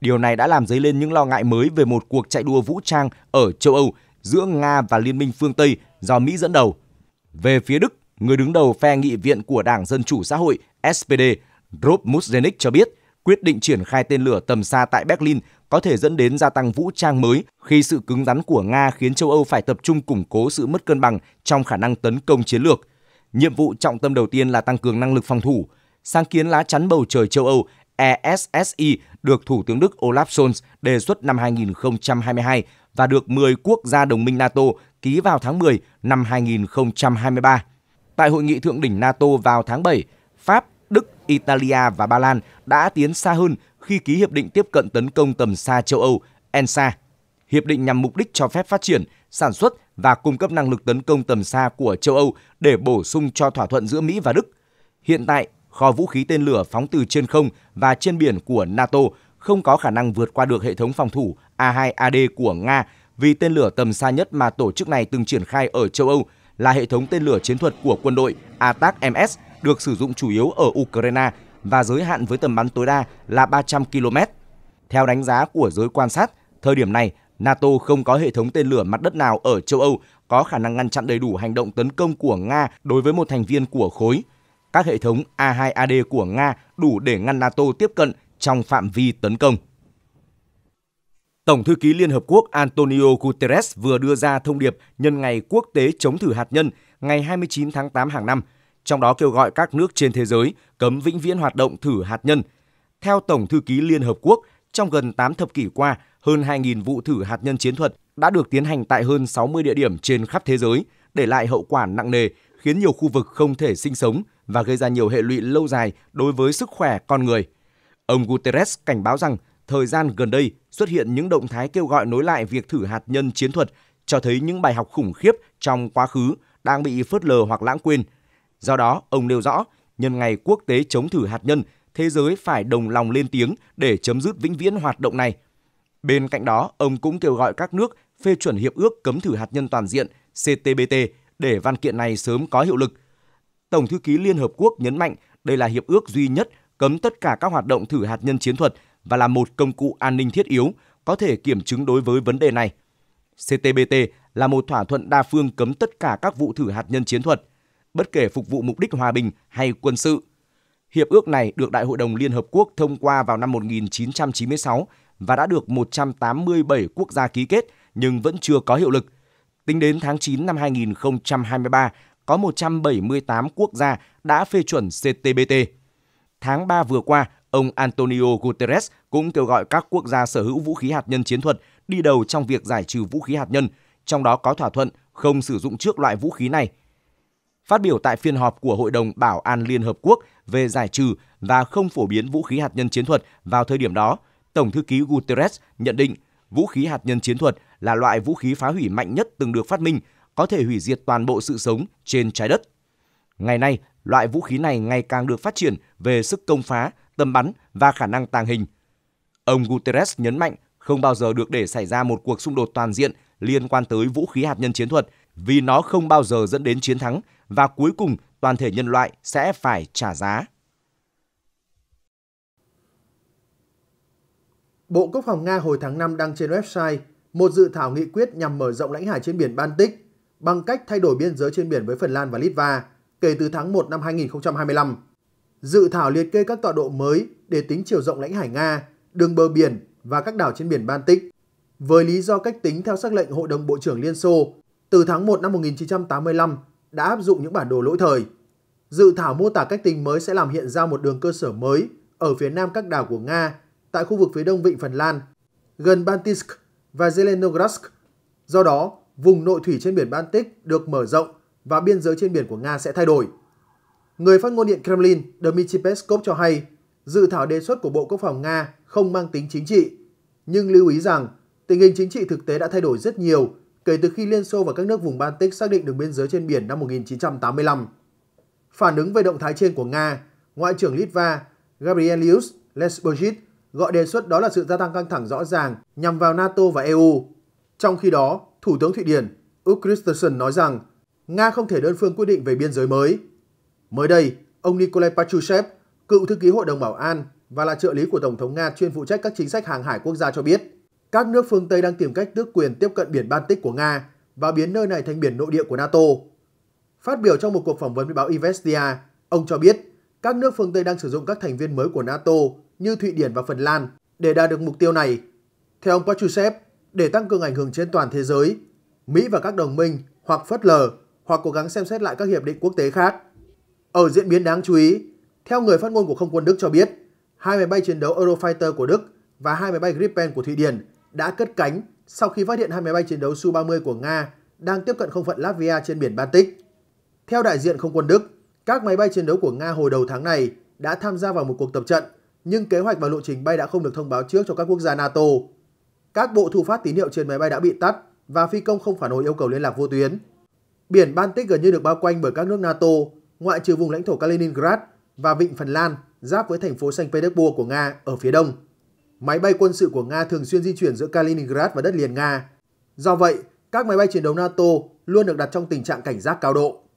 A: Điều này đã làm dấy lên những lo ngại mới về một cuộc chạy đua vũ trang ở châu Âu giữa Nga và Liên minh phương Tây do Mỹ dẫn đầu. Về phía Đức, người đứng đầu phe nghị viện của Đảng Dân Chủ Xã hội SPD, Rob Musenik cho biết quyết định triển khai tên lửa tầm xa tại Berlin có thể dẫn đến gia tăng vũ trang mới khi sự cứng rắn của Nga khiến châu Âu phải tập trung củng cố sự mất cân bằng trong khả năng tấn công chiến lược. Nhiệm vụ trọng tâm đầu tiên là tăng cường năng lực phòng thủ, sáng kiến lá chắn bầu trời châu Âu ESSI được Thủ tướng Đức Olaf Scholz đề xuất năm 2022 và được 10 quốc gia đồng minh NATO ký vào tháng 10 năm 2023. Tại hội nghị thượng đỉnh NATO vào tháng 7, Pháp, Đức, Italia và Ba Lan đã tiến xa hơn khi ký hiệp định tiếp cận tấn công tầm xa châu Âu ENSA. Hiệp định nhằm mục đích cho phép phát triển, sản xuất và cung cấp năng lực tấn công tầm xa của châu Âu để bổ sung cho thỏa thuận giữa Mỹ và Đức. Hiện tại, kho vũ khí tên lửa phóng từ trên không và trên biển của NATO không có khả năng vượt qua được hệ thống phòng thủ A2AD của Nga vì tên lửa tầm xa nhất mà tổ chức này từng triển khai ở châu Âu là hệ thống tên lửa chiến thuật của quân đội ATAC-MS được sử dụng chủ yếu ở Ukraine và giới hạn với tầm bắn tối đa là 300 km. Theo đánh giá của giới quan sát, thời điểm này, NATO không có hệ thống tên lửa mặt đất nào ở châu Âu có khả năng ngăn chặn đầy đủ hành động tấn công của Nga đối với một thành viên của khối – các hệ thống A2AD của Nga đủ để ngăn NATO tiếp cận trong phạm vi tấn công. Tổng thư ký Liên Hợp Quốc Antonio Guterres vừa đưa ra thông điệp nhân ngày quốc tế chống thử hạt nhân ngày 29 tháng 8 hàng năm, trong đó kêu gọi các nước trên thế giới cấm vĩnh viễn hoạt động thử hạt nhân. Theo Tổng thư ký Liên Hợp Quốc, trong gần 8 thập kỷ qua, hơn 2.000 vụ thử hạt nhân chiến thuật đã được tiến hành tại hơn 60 địa điểm trên khắp thế giới, để lại hậu quả nặng nề, khiến nhiều khu vực không thể sinh sống – và gây ra nhiều hệ lụy lâu dài đối với sức khỏe con người. Ông Guterres cảnh báo rằng thời gian gần đây xuất hiện những động thái kêu gọi nối lại việc thử hạt nhân chiến thuật cho thấy những bài học khủng khiếp trong quá khứ đang bị phớt lờ hoặc lãng quên. Do đó, ông nêu rõ, nhân ngày quốc tế chống thử hạt nhân, thế giới phải đồng lòng lên tiếng để chấm dứt vĩnh viễn hoạt động này. Bên cạnh đó, ông cũng kêu gọi các nước phê chuẩn hiệp ước cấm thử hạt nhân toàn diện CTBT để văn kiện này sớm có hiệu lực – Tổng thư ký Liên Hợp Quốc nhấn mạnh đây là hiệp ước duy nhất cấm tất cả các hoạt động thử hạt nhân chiến thuật và là một công cụ an ninh thiết yếu có thể kiểm chứng đối với vấn đề này. CTBT là một thỏa thuận đa phương cấm tất cả các vụ thử hạt nhân chiến thuật, bất kể phục vụ mục đích hòa bình hay quân sự. Hiệp ước này được Đại hội đồng Liên Hợp Quốc thông qua vào năm 1996 và đã được 187 quốc gia ký kết nhưng vẫn chưa có hiệu lực. Tính đến tháng 9 năm 2023, có 178 quốc gia đã phê chuẩn CTBT. Tháng 3 vừa qua, ông Antonio Guterres cũng kêu gọi các quốc gia sở hữu vũ khí hạt nhân chiến thuật đi đầu trong việc giải trừ vũ khí hạt nhân, trong đó có thỏa thuận không sử dụng trước loại vũ khí này. Phát biểu tại phiên họp của Hội đồng Bảo an Liên Hợp Quốc về giải trừ và không phổ biến vũ khí hạt nhân chiến thuật vào thời điểm đó, Tổng thư ký Guterres nhận định vũ khí hạt nhân chiến thuật là loại vũ khí phá hủy mạnh nhất từng được phát minh – có thể hủy diệt toàn bộ sự sống trên trái đất. Ngày nay, loại vũ khí này ngày càng được phát triển về sức công phá, tầm bắn và khả năng tàng hình. Ông Guterres nhấn mạnh không bao giờ được để xảy ra một cuộc xung đột toàn diện liên quan tới vũ khí hạt nhân chiến thuật vì nó không bao giờ dẫn đến chiến thắng và cuối cùng toàn thể nhân loại sẽ
B: phải trả giá. Bộ Quốc phòng Nga hồi tháng 5 đăng trên website một dự thảo nghị quyết nhằm mở rộng lãnh hải trên biển Baltic bằng cách thay đổi biên giới trên biển với Phần Lan và Litva kể từ tháng 1 năm 2025. Dự thảo liệt kê các tọa độ mới để tính chiều rộng lãnh hải Nga, đường bờ biển và các đảo trên biển Baltic. Với lý do cách tính theo sắc lệnh Hội đồng Bộ trưởng Liên Xô từ tháng 1 năm 1985 đã áp dụng những bản đồ lỗi thời. Dự thảo mô tả cách tính mới sẽ làm hiện ra một đường cơ sở mới ở phía nam các đảo của Nga tại khu vực phía đông vịnh Phần Lan, gần Baltisk và Zelenogorsk. Do đó, vùng nội thủy trên biển Baltic được mở rộng và biên giới trên biển của Nga sẽ thay đổi. Người phát ngôn điện Kremlin Dmitry Peskov cho hay, dự thảo đề xuất của Bộ Quốc phòng Nga không mang tính chính trị, nhưng lưu ý rằng tình hình chính trị thực tế đã thay đổi rất nhiều kể từ khi Liên Xô và các nước vùng Baltic xác định được biên giới trên biển năm 1985. Phản ứng về động thái trên của Nga, Ngoại trưởng Litva Gabrielius Lesbogit gọi đề xuất đó là sự gia tăng căng thẳng rõ ràng nhằm vào NATO và EU. Trong khi đó, Thủ tướng Thụy Điển Ulf Christensen nói rằng Nga không thể đơn phương quyết định về biên giới mới. Mới đây, ông Nikolai Patrushev, cựu thư ký Hội đồng Bảo an và là trợ lý của Tổng thống Nga chuyên phụ trách các chính sách hàng hải quốc gia cho biết, các nước phương Tây đang tìm cách tước quyền tiếp cận biển Baltic của Nga và biến nơi này thành biển nội địa của NATO. Phát biểu trong một cuộc phỏng vấn với báo Ivestia, ông cho biết các nước phương Tây đang sử dụng các thành viên mới của NATO như Thụy Điển và Phần Lan để đạt được mục tiêu này. Theo ông Patrushev, để tăng cường ảnh hưởng trên toàn thế giới, Mỹ và các đồng minh hoặc phớt lờ hoặc cố gắng xem xét lại các hiệp định quốc tế khác. Ở diễn biến đáng chú ý, theo người phát ngôn của không quân Đức cho biết, hai máy bay chiến đấu Eurofighter của Đức và hai máy bay Gripen của Thụy Điển đã cất cánh sau khi phát hiện hai máy bay chiến đấu Su-30 của Nga đang tiếp cận không phận Latvia trên biển Baltic. Theo đại diện không quân Đức, các máy bay chiến đấu của Nga hồi đầu tháng này đã tham gia vào một cuộc tập trận, nhưng kế hoạch và lộ trình bay đã không được thông báo trước cho các quốc gia NATO. Các bộ thu phát tín hiệu trên máy bay đã bị tắt và phi công không phản hồi yêu cầu liên lạc vô tuyến. Biển Baltic gần như được bao quanh bởi các nước NATO, ngoại trừ vùng lãnh thổ Kaliningrad và vịnh Phần Lan giáp với thành phố Saint Petersburg của Nga ở phía đông. Máy bay quân sự của Nga thường xuyên di chuyển giữa Kaliningrad và đất liền Nga. Do vậy, các máy bay chiến đấu NATO luôn được đặt trong tình trạng cảnh giác cao độ.